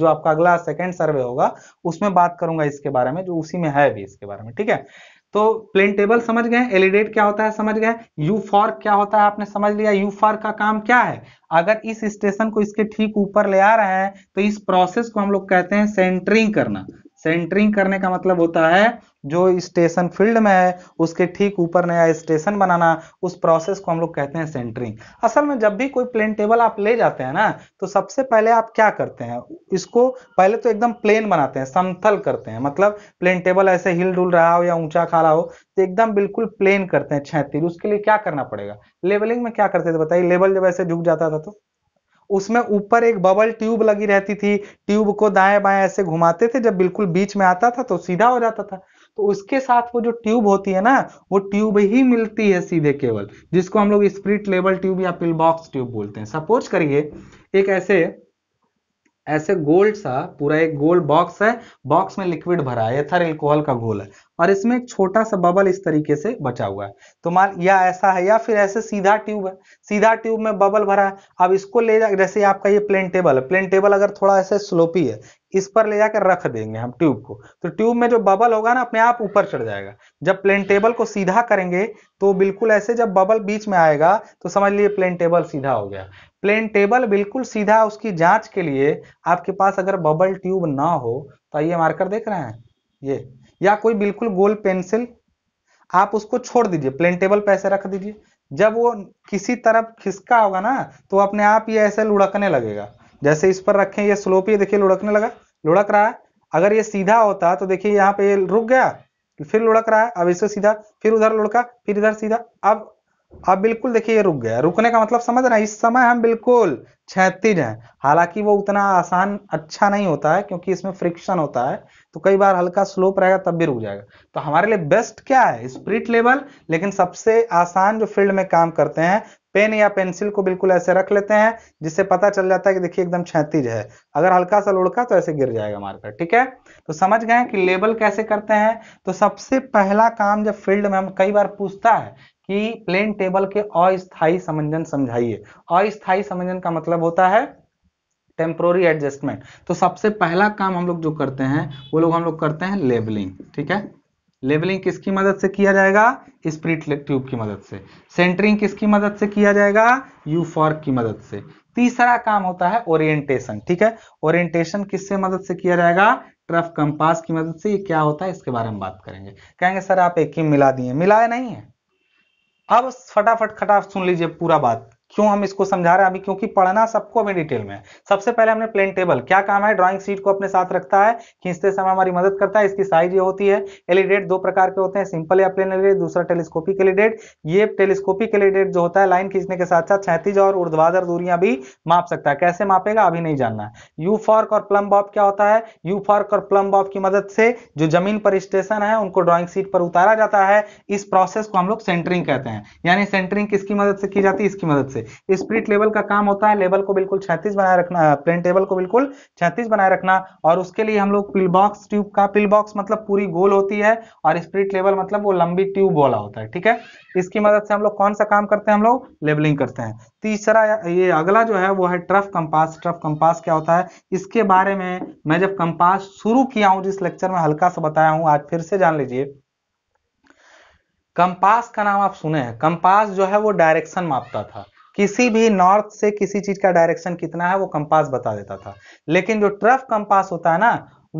जो आपका अगला सेकेंड सर्वे होगा उसमें बात करूंगा इसके बारे में जो उसी में है भी इसके बारे में ठीक है तो प्लेन टेबल समझ गए एलिडेट e क्या होता है समझ गए यू फॉर क्या होता है आपने समझ लिया यू फॉर का काम क्या है अगर इस स्टेशन को इसके ठीक ऊपर ले आ रहा है तो इस प्रोसेस को हम लोग कहते हैं सेंटरिंग करना सेंटरिंग करने का मतलब होता है जो स्टेशन फील्ड में है उसके ठीक ऊपर नया स्टेशन बनाना उस प्रोसेस को हम लोग कहते हैं सेंटरिंग असल में जब भी कोई प्लेन टेबल आप ले जाते हैं ना तो सबसे पहले आप क्या करते हैं इसको पहले तो एकदम प्लेन बनाते हैं समथल करते हैं मतलब प्लेन टेबल ऐसे हिल डुल रहा हो या ऊंचा खा रहा हो तो एकदम बिल्कुल प्लेन करते हैं छैतीर उसके लिए क्या करना पड़ेगा लेवलिंग में क्या करते थे बताइए लेवल जब ऐसे झुक जाता था तो उसमें ऊपर एक बबल ट्यूब लगी रहती थी ट्यूब को दाएं बाएं ऐसे घुमाते थे जब बिल्कुल बीच में आता था तो सीधा हो जाता था तो उसके साथ वो जो ट्यूब होती है ना वो ट्यूब ही मिलती है सीधे केवल जिसको हम लोग स्प्रिट लेवल ट्यूब या पिलबॉक्स ट्यूब बोलते हैं सपोज करिए एक ऐसे ऐसे गोल्ड सा पूरा एक गोल्ड बॉक्स है बॉक्स में लिक्विड भरा है एथर एल्कोहल का गोल है और इसमें एक छोटा सा बबल इस तरीके से बचा हुआ है तो मान या ऐसा है या फिर ऐसे सीधा ट्यूब है सीधा ट्यूब में बबल भरा है अब इसको ले जा जैसे आपका ये प्लेन टेबल है प्लेन टेबल अगर थोड़ा ऐसे स्लोपी है इस पर ले जाकर रख देंगे हम ट्यूब को तो ट्यूब में जो बबल होगा ना अपने आप ऊपर चढ़ जाएगा जब प्लेन टेबल को सीधा करेंगे तो बिल्कुल ऐसे जब बबल बीच में आएगा तो समझ लीजिए प्लेन टेबल सीधा हो गया प्लेन टेबल बिल्कुल सीधा उसकी जांच के लिए आपके पास अगर बबल ट्यूब ना हो तो ये मार्कर देख रहे हैं ये या कोई बिल्कुल गोल पेंसिल आप उसको छोड़ दीजिए प्लेन टेबल पर ऐसे रख दीजिए जब वो किसी तरफ खिसका होगा ना तो अपने आप ये ऐसे लुढ़कने लगेगा जैसे इस पर रखें ये स्लोप ये देखिए लुढ़कने लगा लुढ़क रहा है अगर ये सीधा होता तो देखिए यहाँ पे रुक गया फिर लुढ़क रहा है अब इसे सीधा फिर उधर लुढ़का फिर इधर सीधा अब अब बिल्कुल देखिए ये रुक गया रुकने का मतलब समझ रहे हैं इस समय हम बिल्कुल क्षैतिज हैं हालांकि वो उतना आसान अच्छा नहीं होता है क्योंकि इसमें फ्रिक्शन होता है तो कई बार हल्का स्लोप रहेगा तब भी रुक जाएगा तो हमारे लिए बेस्ट क्या है स्प्रिट लेवल लेकिन सबसे आसान जो फील्ड में काम करते हैं पेन या पेंसिल को बिल्कुल ऐसे रख लेते हैं जिससे पता चल जाता है कि देखिए एकदम छैतीज है अगर हल्का सा लुढ़का तो ऐसे गिर जाएगा मार्कर ठीक है तो समझ गए कि लेबल कैसे करते हैं तो सबसे पहला काम जब फील्ड में हम कई बार पूछता है कि प्लेन टेबल के अस्थायी समंजन समझाइए अस्थायी समंजन का मतलब होता है टेम्प्रोरी एडजस्टमेंट तो सबसे पहला काम हम लोग जो करते हैं वो लोग हम लोग करते हैं लेबलिंग ठीक है लेबलिंग किसकी मदद से किया जाएगा स्प्रिट ट्यूब की मदद से सेंटरिंग किसकी मदद से किया जाएगा यूफॉर्क की मदद से तीसरा काम होता है ओरिएंटेशन ठीक है ओरिएंटेशन किससे मदद से किया जाएगा ट्रफ कंपास की मदद से ये क्या होता है इसके बारे में बात करेंगे कहेंगे सर आप एक ही मिला दिए मिलाया नहीं है अब फटाफट खटाफ सुन लीजिए पूरा बात क्यों हम इसको समझा रहे हैं अभी क्योंकि पढ़ना सबको अभी डिटेल में सबसे पहले हमने प्लेन टेबल क्या काम है ड्राइंग सीट को अपने साथ रखता है खींचते समय हमारी मदद करता है इसकी साइज ये होती है एलिडेट e दो प्रकार के होते हैं सिंपल या प्लेन एलिडेट e दूसरा टेलीस्कोपिक एलिडेट e ये टेलीस्कोपिक एलिडेट जो होता है लाइन खींचने के साथ साथ छैतीज और उर्ध्वाधर दूरियां भी माप सकता है कैसे मापेगा अभी नहीं जानना है यू फॉर्क और प्लम बॉब क्या होता है यू फॉर्क और प्लम बॉब की मदद से जो जमीन पर स्टेशन है उनको ड्रॉइंग सीट पर उतारा जाता है इस प्रोसेस को हम लोग सेंटरिंग कहते हैं यानी सेंटरिंग किसकी मदद से की जाती है इसकी मदद से स्प्रिट लेवल का काम होता है लेवल को बिल्कुल छैतीस बनाए रखना प्लेन टेबल को बिल्कुल छैतीस बनाए रखना और उसके लिए हम लोग पिलबॉक्स ट्यूब का पिलबॉक्स मतलब पूरी गोल होती है और स्प्रिट लेवल मतलब वो लंबी ट्यूब वाला होता है ठीक है इसकी मदद से हम लोग कौन सा काम करते हैं हम लोग लेवलिंग करते हैं तीसरा ये अगला जो है वो है ट्रफ कंपास ट्रफ कंपास क्या होता है इसके बारे में मैं जब कंपास शुरू किया हूं जिस लेक्चर में हल्का सा बताया हूं आज फिर से जान लीजिए कंपास का नाम आप सुने हैं कंपास जो है वो डायरेक्शन मापता था किसी भी नॉर्थ से किसी चीज का डायरेक्शन कितना है वो कंपास बता देता था लेकिन जो ट्रफ कंपास होता है ना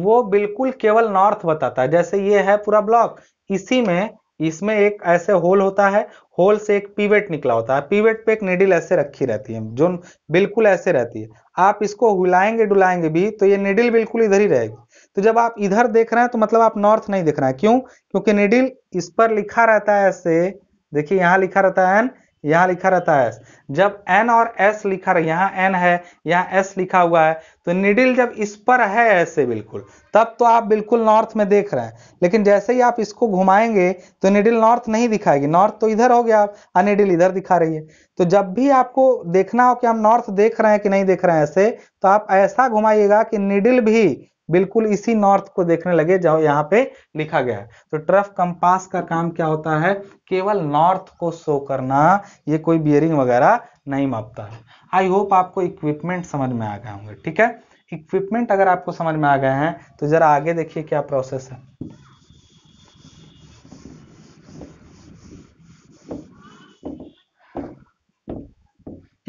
वो बिल्कुल केवल नॉर्थ बताता है जैसे ये है पूरा ब्लॉक इसी में इसमें एक ऐसे होल होता है होल से एक पीवेट निकला होता है पीवेट पे एक निडिल ऐसे रखी रहती है जो बिल्कुल ऐसे रहती है आप इसको हिलाएंगे डुलाएंगे भी तो ये निडिल बिल्कुल इधर ही रहेगी तो जब आप इधर देख रहे हैं तो मतलब आप नॉर्थ नहीं देख रहे हैं क्यों क्योंकि निडिल इस पर लिखा रहता है ऐसे देखिए यहां लिखा रहता है एन यहाँ लिखा रहता है जब एन और एस लिखा रहा यहाँ एन है यहाँ एस लिखा हुआ है तो निडिल जब इस पर है ऐसे बिल्कुल तब तो आप बिल्कुल नॉर्थ में देख रहे हैं लेकिन जैसे ही आप इसको घुमाएंगे तो निडिल नॉर्थ नहीं दिखाएगी नॉर्थ तो इधर हो गया आप निडिल इधर दिखा रही है तो जब भी आपको देखना हो कि हम नॉर्थ देख रहे हैं कि नहीं देख रहे हैं ऐसे तो आप ऐसा घुमाइएगा कि निडिल भी बिल्कुल इसी नॉर्थ को देखने लगे जो यहाँ पे लिखा गया है तो ट्रफ कंपास का काम क्या होता है केवल नॉर्थ को शो करना ये कोई बियरिंग वगैरह नहीं मापता है आई होप आपको इक्विपमेंट समझ में आ गए होंगे ठीक है इक्विपमेंट अगर आपको समझ में आ गए हैं तो जरा आगे देखिए क्या प्रोसेस है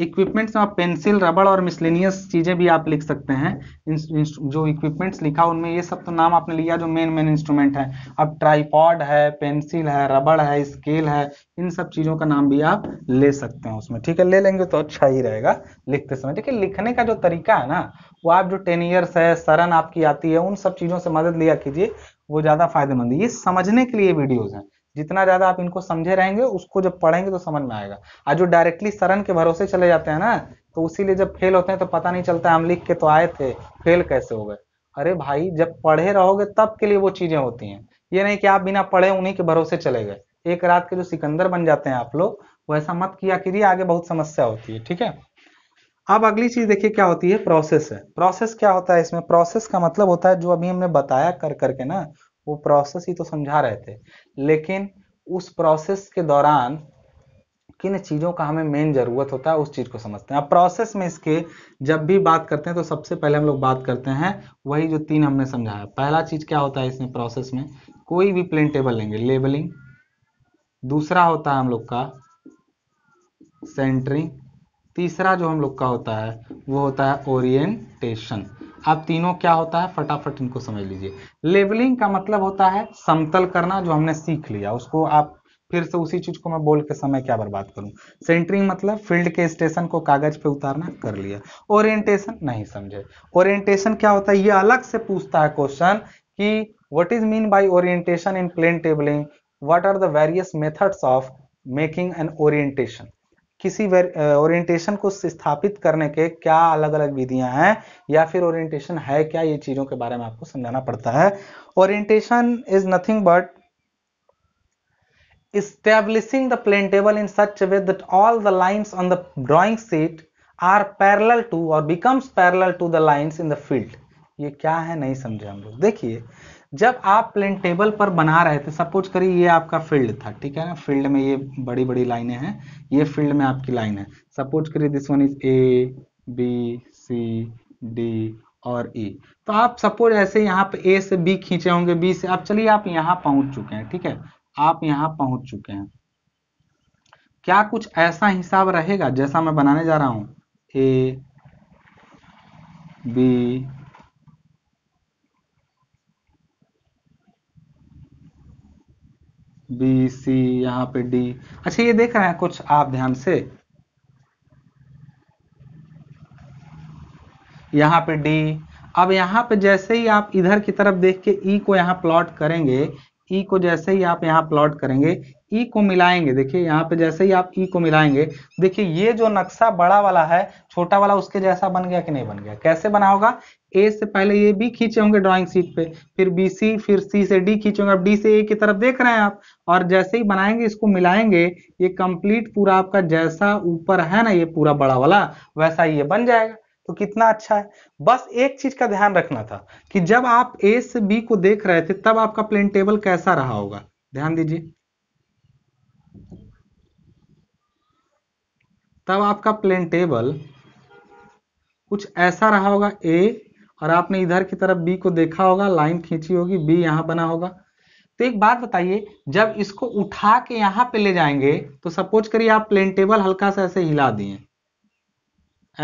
इक्विपमेंट्स में आप पेंसिल रबड़ और मिसलिनियस चीज़ें भी आप लिख सकते हैं जो इक्विपमेंट्स लिखा उनमें ये सब तो नाम आपने लिया जो मेन मेन इंस्ट्रूमेंट है अब ट्राईपॉड है पेंसिल है रबड़ है स्केल है इन सब चीज़ों का नाम भी आप ले सकते हैं उसमें ठीक है ले लेंगे तो अच्छा ही रहेगा लिखते समय देखिए लिखने का जो तरीका है ना वो आप जो टेन ईयर्स है सरन आपकी आती है उन सब चीज़ों से मदद लिया कीजिए वो ज़्यादा फायदेमंद है ये समझने के लिए वीडियोज़ हैं जितना ज्यादा आप इनको समझे रहेंगे उसको जब पढ़ेंगे तो समझ में आएगा आज जो डायरेक्टली शरण के भरोसे चले जाते हैं ना तो उसी जब फेल होते हैं तो पता नहीं चलता हम लिख के तो आए थे फेल कैसे हो गए अरे भाई जब पढ़े रहोगे तब के लिए वो चीजें होती हैं ये नहीं कि आप बिना पढ़े उन्हीं के भरोसे चले गए एक रात के जो सिकंदर बन जाते हैं आप लोग वैसा मत किया करिए आगे बहुत समस्या होती है ठीक है अब अगली चीज देखिए क्या होती है प्रोसेस है प्रोसेस क्या होता है इसमें प्रोसेस का मतलब होता है जो अभी हमने बताया कर करके ना वो प्रोसेस ही तो समझा रहे थे लेकिन उस प्रोसेस के दौरान किन चीज़ों का हमें मेन ज़रूरत होता है उस चीज़ को समझते हैं अब प्रोसेस में इसके जब भी बात करते हैं तो सबसे पहले हम लोग बात करते हैं वही जो तीन हमने समझाया पहला चीज़ क्या होता है इसमें प्रोसेस में कोई भी प्लेन टेबल लेंगे लेबलिंग दूसरा होता है हम लोग का सेंटरिंग तीसरा जो हम लोग का होता है वो होता है ओरिएंटेशन आप तीनों क्या होता है फटाफट इनको समझ लीजिए लेवलिंग का मतलब होता है समतल करना जो हमने सीख लिया उसको आप फिर से उसी चीज को मैं बोल के समय क्या बर्बाद करूं सेंटरिंग मतलब फील्ड के स्टेशन को कागज पे उतारना कर लिया ओरिएंटेशन नहीं समझे ओरिएंटेशन क्या होता है ये अलग से पूछता है क्वेश्चन कि what is mean by orientation in plane tabling what are the various methods of making an orientation किसी ओरिएंटेशन को स्थापित करने के क्या अलग अलग विधियां हैं या फिर ओरिएंटेशन है क्या ये चीजों के बारे में आपको समझाना पड़ता है orientation is nothing but establishing the plane table in such way that all the lines on the drawing sheet are parallel to और becomes parallel to the lines in the field ये क्या है नहीं समझे हम लोग देखिए जब आप प्लेन टेबल पर बना रहे थे सपोज करिए ये आपका फील्ड था ठीक है ना फील्ड में ये बड़ी बड़ी लाइनें हैं ये फील्ड में आपकी लाइन है सपोज करिए this one is A B C D और ई e। तो आप सपोज ऐसे यहाँ पे ए से बी खींचे होंगे बी से आप चलिए आप यहाँ पहुंच चुके हैं ठीक है आप यहाँ पहुंच चुके हैं क्या कुछ ऐसा हिसाब रहेगा जैसा मैं बनाने जा रहा हूं ए बी बी सी यहाँ पे डी अच्छा ये देख रहे हैं कुछ आप ध्यान से यहाँ पे डी अब यहाँ पे जैसे ही आप इधर की तरफ देख के ई e को यहाँ प्लॉट करेंगे ई e को जैसे ही आप यहाँ प्लॉट करेंगे ई e को मिलाएंगे देखिए यहाँ पे जैसे ही आप ई e को मिलाएंगे देखिए ये जो नक्शा बड़ा वाला है छोटा वाला उसके जैसा बन गया कि नहीं बन गया कैसे बना होगा ए से पहले ये बी खींचे होंगे ड्राइंग सीट पे फिर बी सी फिर सी से डी खींचे होंगे अब डी से ए की तरफ देख रहे हैं आप और जैसे ही बनाएंगे इसको मिलाएंगे ये कंप्लीट पूरा आपका जैसा ऊपर है ना ये पूरा बड़ा वाला वैसा ये बन जाएगा तो कितना अच्छा है बस एक चीज का ध्यान रखना था कि जब आप ए से बी को देख रहे थे तब आपका प्लेन टेबल कैसा रहा होगा ध्यान दीजिए तब आपका प्लेन टेबल कुछ ऐसा रहा होगा ए और आपने इधर की तरफ बी को देखा होगा लाइन खींची होगी बी यहां बना होगा तो एक बात बताइए जब इसको उठा के यहां पे ले जाएंगे तो सपोज करिए आप प्लेन टेबल हल्का सा ऐसे हिला दिए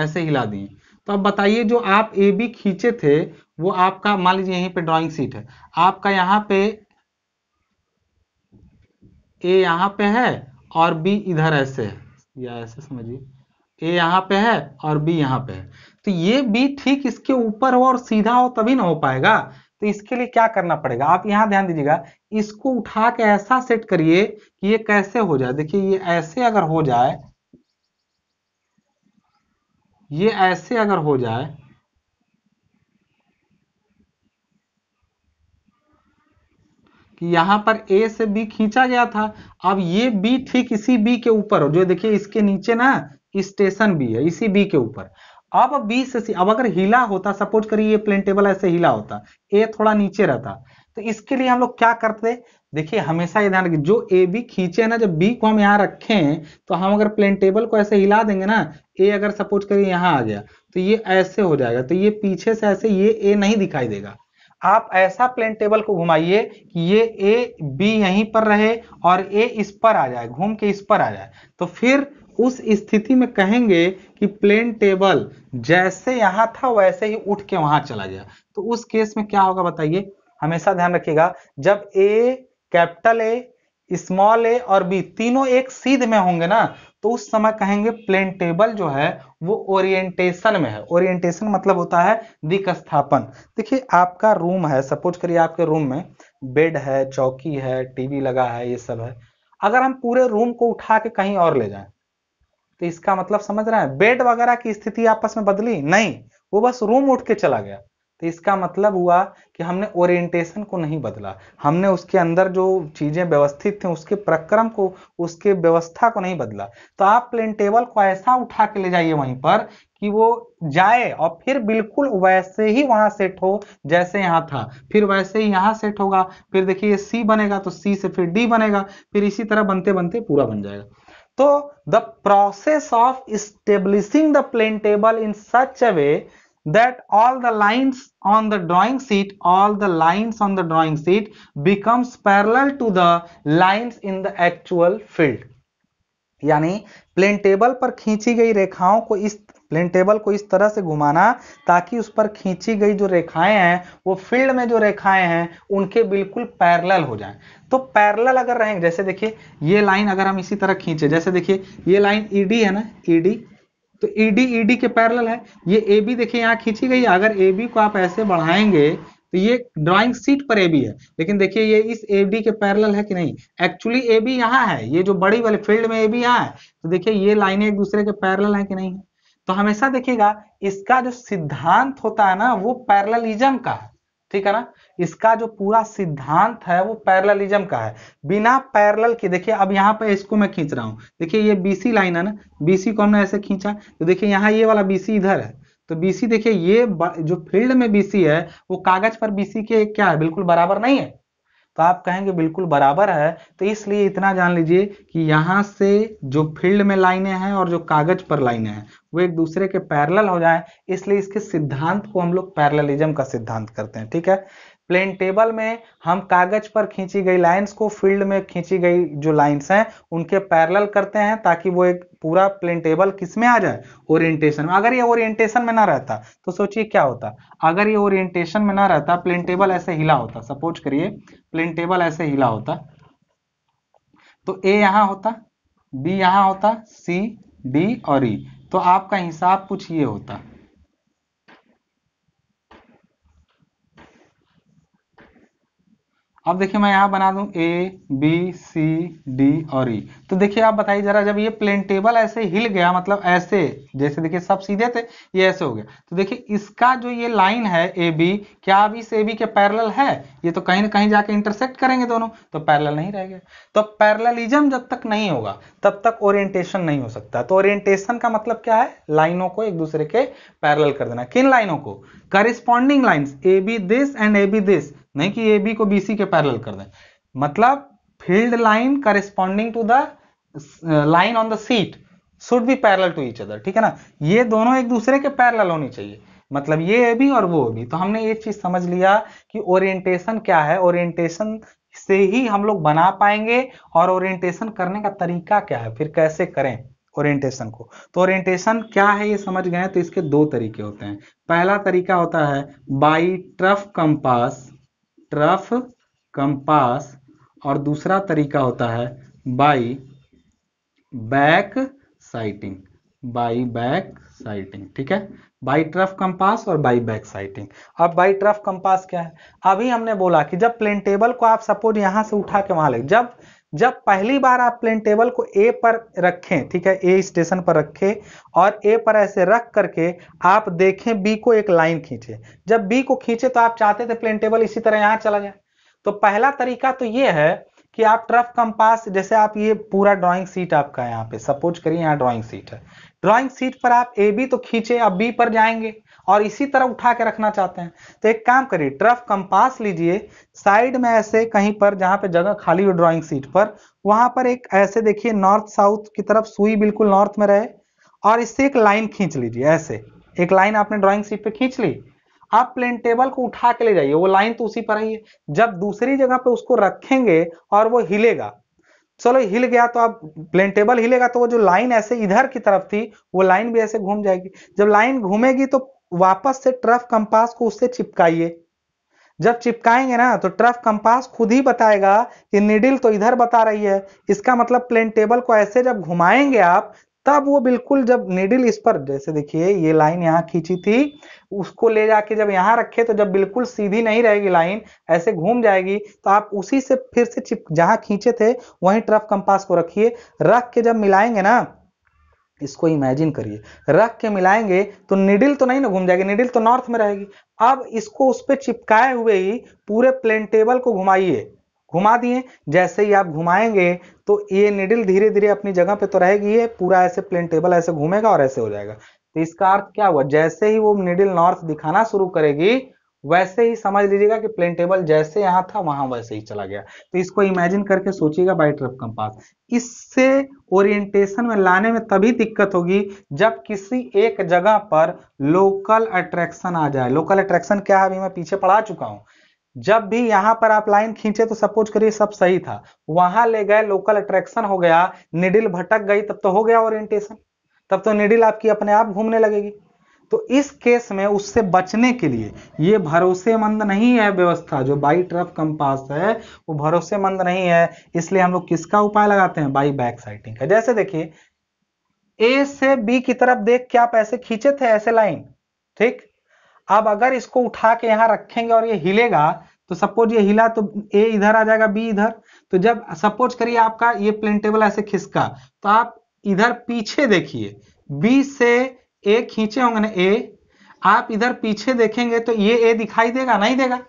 ऐसे हिला दिए तो अब बताइए जो आप ए बी खींचे थे वो आपका मान लीजिए यहीं पे ड्राइंग सीट है आपका यहां पे ए यहां पे है और बी इधर ऐसे है या ऐसे समझिए ए यहाँ पे है और बी यहाँ पे है तो ये बी ठीक इसके ऊपर हो और सीधा हो तभी ना हो पाएगा तो इसके लिए क्या करना पड़ेगा आप यहाँ ध्यान दीजिएगा इसको उठा के ऐसा सेट करिए कि ये कैसे हो जाए देखिए ये ऐसे अगर हो जाए ये ऐसे अगर हो जाए कि यहाँ पर ए से बी खींचा गया था अब ये बी ठीक इसी बी के ऊपर जो देखिए इसके नीचे ना स्टेशन बी है इसी बी के ऊपर अब बी से सी अब अगर हिला होता सपोज करिए प्लेन टेबल ऐसे हिला होता ए थोड़ा नीचे रहता तो इसके लिए हम लोग क्या करते देखिए हमेशा ये ध्यान रखिए जो ए बी खींचे ना जब बी को हम यहाँ रखें तो हम अगर प्लेन टेबल को ऐसे हिला देंगे ना ए अगर सपोज करिए यहाँ आ गया तो ये ऐसे हो जाएगा तो ये पीछे से ऐसे ये ए नहीं दिखाई देगा आप ऐसा प्लेन टेबल को घुमाइए कि ये ए बी यहीं पर रहे और ए इस पर आ जाए घूम के इस पर आ जाए तो फिर उस स्थिति में कहेंगे कि प्लेन टेबल जैसे यहां था वैसे ही उठ के वहां चला गया तो उस केस में क्या होगा बताइए हमेशा ध्यान रखिएगा जब ए कैपिटल ए स्मॉल ए और बी तीनों एक सीध में होंगे ना तो उस समय कहेंगे प्लेन टेबल जो है वो ओरिएंटेशन में है ओरिएंटेशन मतलब होता है दिक स्थापन देखिए आपका रूम है सपोज करिए आपके रूम में बेड है चौकी है टीवी लगा है ये सब है अगर हम पूरे रूम को उठा के कहीं और ले जाएं तो इसका मतलब समझ रहे हैं बेड वगैरह की स्थिति आपस में बदली नहीं वो बस रूम उठ के चला गया तो इसका मतलब हुआ कि हमने ओरिएंटेशन को नहीं बदला हमने उसके अंदर जो चीज़ें व्यवस्थित थी उसके प्रक्रम को उसके व्यवस्था को नहीं बदला तो आप प्लेन टेबल को ऐसा उठा के ले जाइए वहीं पर कि वो जाए और फिर बिल्कुल वैसे ही वहां सेट हो जैसे यहाँ था फिर वैसे ही यहाँ सेट होगा फिर देखिए सी बनेगा तो सी से फिर डी बनेगा फिर इसी तरह बनते बनते पूरा बन जाएगा तो the process of establishing the plane table in such a way that all the lines on the drawing sheet all the lines on the drawing sheet becomes parallel to the lines in the actual field यानी plane table पर खींची गई रेखाओं को इस plane table को इस तरह से घुमाना ताकि उस पर खींची गई जो रेखाएं हैं वो फील्ड में जो रेखाएं हैं उनके बिल्कुल पैरेलल हो जाएं तो पैरेलल अगर रहेंगे जैसे देखिए ये लाइन अगर हम इसी तरह खींचे जैसे देखिए ये लाइन ईडी e है ना ईडी e तो ईडी e ईडी e के पैरल है ये ए बी देखिए यहाँ खींची गई अगर ए बी को आप ऐसे बढ़ाएंगे तो ये ड्राइंग सीट पर ए बी है लेकिन देखिए ये इस ए डी के पैरल है कि नहीं एक्चुअली ए बी यहाँ है ये जो बड़ी वाले फील्ड में ए बी यहाँ है तो देखिए ये लाइनें एक दूसरे के पैरल है कि नहीं है तो हमेशा देखिएगा इसका जो सिद्धांत होता है ना वो पैरेललिज्म का है ठीक है ना इसका जो पूरा सिद्धांत है वो पैरलिज्म का है बिना पैरल के देखिए अब यहाँ पे इसको मैं खींच रहा हूँ देखिए ये बीसी लाइन है ना बीसी को हमने ऐसे खींचा तो देखिए यहाँ ये वाला बीसी इधर है तो बीसी देखिए ये जो फील्ड में बीसी है वो कागज पर बीसी के क्या है बिल्कुल बराबर नहीं है तो आप कहेंगे बिल्कुल बराबर है तो इसलिए इतना जान लीजिए कि यहाँ से जो फील्ड में लाइनें हैं और जो कागज पर लाइनें हैं वो एक दूसरे के पैरेलल हो जाए इसलिए इसके सिद्धांत को हम लोग पैरलिज्म का सिद्धांत करते हैं ठीक है प्लेन टेबल में हम कागज पर खींची गई लाइंस को फील्ड में खींची गई जो लाइंस हैं उनके पैरेलल करते हैं ताकि वो एक पूरा प्लेन टेबल किस में आ जाए ओरिएंटेशन में अगर ये ओरिएंटेशन में ना रहता तो सोचिए क्या होता अगर ये ओरिएंटेशन में ना रहता प्लेन टेबल ऐसे हिला होता सपोज करिए प्लेन टेबल ऐसे हिला होता तो ए यहां होता बी यहां होता सी डी और ई e. तो आपका हिसाब कुछ ये होता अब देखिए मैं यहाँ बना दूं ए बी सी डी और ई e. तो देखिए आप बताइए जरा जब ये प्लेन टेबल ऐसे हिल गया मतलब ऐसे जैसे देखिए सब सीधे थे ये ऐसे हो गया तो देखिए इसका जो ये लाइन है ए बी क्या अभी इस ए बी के पैरल है ये तो कहीं ना कहीं जाके इंटरसेक्ट करेंगे दोनों तो पैरल नहीं रहेगा तो पैरलिज्म जब तक नहीं होगा तब तक ओरिएंटेशन नहीं हो सकता तो ओरिएंटेशन का मतलब क्या है लाइनों को एक दूसरे के पैरल कर देना किन लाइनों को corresponding line A B this and A B this नहीं कि ए बी को बी सी के पैरल कर दें मतलब field line corresponding to the line on the sheet should be parallel to each other ठीक है ना ये दोनों एक दूसरे के पैरल होनी चाहिए मतलब ये ए बी और वो भी तो हमने ये चीज समझ लिया कि ओरिएंटेशन क्या है ओरिएंटेशन से ही हम लोग बना पाएंगे और ओरिएंटेशन करने का तरीका क्या है फिर कैसे करें ओरिएंटेशन को तो ओरिएंटेशन क्या है ये समझ गए तो इसके दो तरीके होते हैं पहला तरीका होता है by trough compass trough compass और दूसरा तरीका होता है by back sighting by back sighting ठीक है बाई ट्रफ कंपास और बाई बैक साइटिंग अब बाई ट्रफ कंपास क्या है अभी हमने बोला कि जब प्लेन टेबल को आप सपोज यहां से उठा के वहां ले जब जब पहली बार आप प्लेन टेबल को ए पर रखें ठीक है ए स्टेशन पर रखें और ए पर ऐसे रख करके आप देखें बी को एक लाइन खींचे जब बी को खींचे तो आप चाहते थे प्लेन टेबल इसी तरह यहां चला जाए तो पहला तरीका तो ये है कि आप ट्रफ कंपास जैसे आप ये पूरा ड्राइंग सीट आपका यहाँ पे सपोज करिए यहाँ ड्राइंग सीट है ड्राइंग सीट पर आप ए बी तो खींचे अब बी पर जाएंगे और इसी तरह उठा के रखना चाहते हैं तो एक काम करिए ट्रफ कंपास लीजिए साइड में ऐसे कहीं पर जहां पे जगह खाली हो ड्राइंग सीट पर वहां पर एक ऐसे देखिए नॉर्थ साउथ की तरफ सुई बिल्कुल नॉर्थ में रहे और इससे एक लाइन खींच लीजिए ऐसे एक लाइन आपने ड्रॉइंग सीट पे खींच ली आप प्लेन टेबल को उठा के ले जाइए वो लाइन तो उसी पर आई है जब दूसरी जगह पे उसको रखेंगे और वो हिलेगा चलो हिल गया तो आप प्लेन टेबल हिलेगा तो वो जो लाइन ऐसे इधर की तरफ थी वो लाइन भी ऐसे घूम जाएगी जब लाइन घूमेगी तो वापस से ट्रफ कंपास को उससे चिपकाइए जब चिपकाएंगे ना तो ट्रफ कंपास खुद ही बताएगा कि निडिल तो इधर बता रही है इसका मतलब प्लेन टेबल को ऐसे जब घुमाएंगे आप तब वो बिल्कुल जब निडिल इस पर जैसे देखिए ये लाइन यहाँ खींची थी उसको ले जाके जब यहाँ रखे तो जब बिल्कुल सीधी नहीं रहेगी लाइन ऐसे घूम जाएगी तो आप उसी से फिर से चिप जहां खींचे थे वहीं ट्रफ कंपास को रखिए रख के जब मिलाएंगे ना इसको इमेजिन करिए रख के मिलाएंगे तो निडिल तो नहीं ना घूम जाएगी निडिल तो नॉर्थ में रहेगी अब इसको उस पर चिपकाए हुए ही पूरे प्लेन टेबल को घुमाइए घुमा दिए जैसे ही आप घुमाएंगे तो ये निडिल धीरे धीरे अपनी जगह पे तो रहेगी ये पूरा ऐसे प्लेन टेबल ऐसे घूमेगा और ऐसे हो जाएगा तो इसका अर्थ क्या हुआ जैसे ही वो निडिल नॉर्थ दिखाना शुरू करेगी वैसे ही समझ लीजिएगा कि प्लेन टेबल जैसे यहां था वहां वैसे ही चला गया तो इसको इमेजिन करके सोचिएगा बाई ट्रप कंपास इससे ओरिएंटेशन में लाने में तभी दिक्कत होगी जब किसी एक जगह पर लोकल अट्रैक्शन आ जाए लोकल अट्रैक्शन क्या है अभी मैं पीछे पढ़ा चुका हूं जब भी यहां पर आप लाइन खींचे तो सपोज करिए सब सही था वहां ले गए लोकल अट्रैक्शन हो गया निडिल भटक गई तब तो हो गया ओरिएंटेशन तब तो निडिल आपकी अपने आप घूमने लगेगी तो इस केस में उससे बचने के लिए ये भरोसेमंद नहीं है व्यवस्था जो बाई ट्रफ कंपास है वो भरोसेमंद नहीं है इसलिए हम लोग किसका उपाय लगाते हैं बाई बैक साइटिंग का जैसे देखिए ए से बी की तरफ देख के आप ऐसे खींचे थे ऐसे लाइन ठीक अब अगर इसको उठा के यहां रखेंगे और ये हिलेगा तो सपोज ये हिला तो ए इधर आ जाएगा बी इधर तो जब सपोज करिए आपका ये प्लेन टेबल ऐसे खिसका तो आप इधर पीछे देखिए बी से ए खींचे होंगे ना ए आप इधर पीछे देखेंगे तो ये ए दिखाई देगा नहीं देगा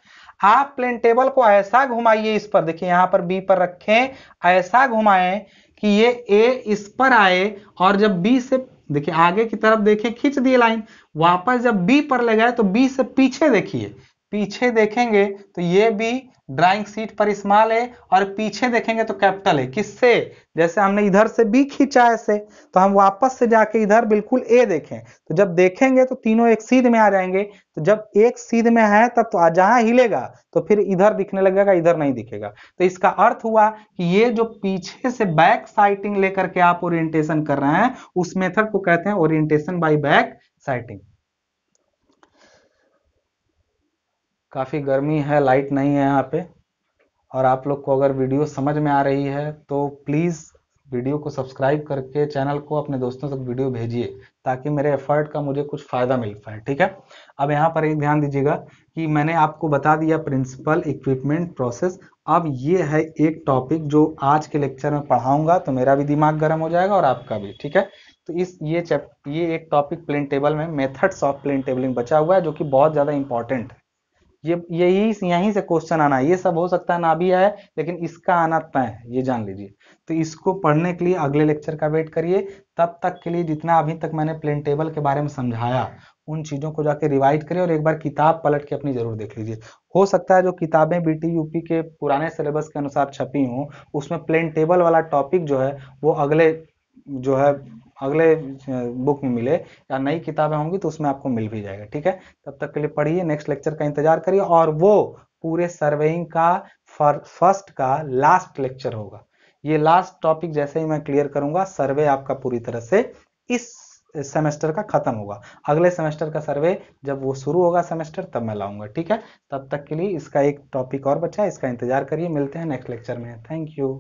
आप प्लेन टेबल को ऐसा घुमाइए इस पर देखिए यहां पर बी पर रखें ऐसा घुमाएं कि ये ए इस पर आए और जब बी से देखिए आगे की तरफ देखें खींच दिए लाइन वापस जब बी पर ले गए तो बी से पीछे देखिए पीछे देखेंगे तो ये बी ड्राइंग सीट पर स्मॉल है और पीछे देखेंगे तो कैपिटल है किससे जैसे हमने इधर से बी खींचा ऐसे तो हम वापस से जाके इधर बिल्कुल ए देखें तो जब देखेंगे तो तीनों एक सीध में आ जाएंगे तो जब एक सीध में है तब तो जहां हिलेगा तो फिर इधर दिखने लगेगा इधर नहीं दिखेगा तो इसका अर्थ हुआ कि ये जो पीछे से बैक साइटिंग लेकर के आप ओरिएंटेशन कर रहे हैं उस मेथड को कहते हैं ओरिएंटेशन बाय बैक साइटिंग काफ़ी गर्मी है लाइट नहीं है यहाँ पे और आप लोग को अगर वीडियो समझ में आ रही है तो प्लीज़ वीडियो को सब्सक्राइब करके चैनल को अपने दोस्तों तक वीडियो भेजिए ताकि मेरे एफर्ट का मुझे कुछ फ़ायदा मिल पाए ठीक है अब यहाँ पर एक ध्यान दीजिएगा कि मैंने आपको बता दिया प्रिंसिपल इक्विपमेंट प्रोसेस अब ये है एक टॉपिक जो आज के लेक्चर में पढ़ाऊंगा तो मेरा भी दिमाग गर्म हो जाएगा और आपका भी ठीक है तो इस ये चैप ये एक टॉपिक प्लेन टेबल में मेथड्स ऑफ प्लेन टेबलिंग बचा हुआ है जो कि बहुत ज़्यादा इंपॉर्टेंट है ये यही यहीं से क्वेश्चन आना है ये सब हो सकता है ना भी है लेकिन इसका आना तय है ये जान लीजिए तो इसको पढ़ने के लिए अगले लेक्चर का वेट करिए तब तक के लिए जितना अभी तक मैंने प्लेन टेबल के बारे में समझाया उन चीज़ों को जाके रिवाइज करिए और एक बार किताब पलट के अपनी जरूर देख लीजिए हो सकता है जो किताबें बी टी यूपी के पुराने सिलेबस के अनुसार छपी हों उसमें प्लेन टेबल वाला टॉपिक जो है वो अगले जो है अगले बुक में मिले या नई किताबें होंगी तो उसमें आपको मिल भी जाएगा ठीक है तब तक के लिए पढ़िए नेक्स्ट लेक्चर का इंतजार करिए और वो पूरे सर्वेइंग का फर्स्ट का लास्ट लेक्चर होगा ये लास्ट टॉपिक जैसे ही मैं क्लियर करूंगा सर्वे आपका पूरी तरह से इस सेमेस्टर का खत्म होगा अगले सेमेस्टर का सर्वे जब वो शुरू होगा सेमेस्टर तब मैं लाऊंगा ठीक है तब तक के लिए इसका एक टॉपिक और बचा है इसका इंतजार करिए मिलते हैं नेक्स्ट लेक्चर में थैंक यू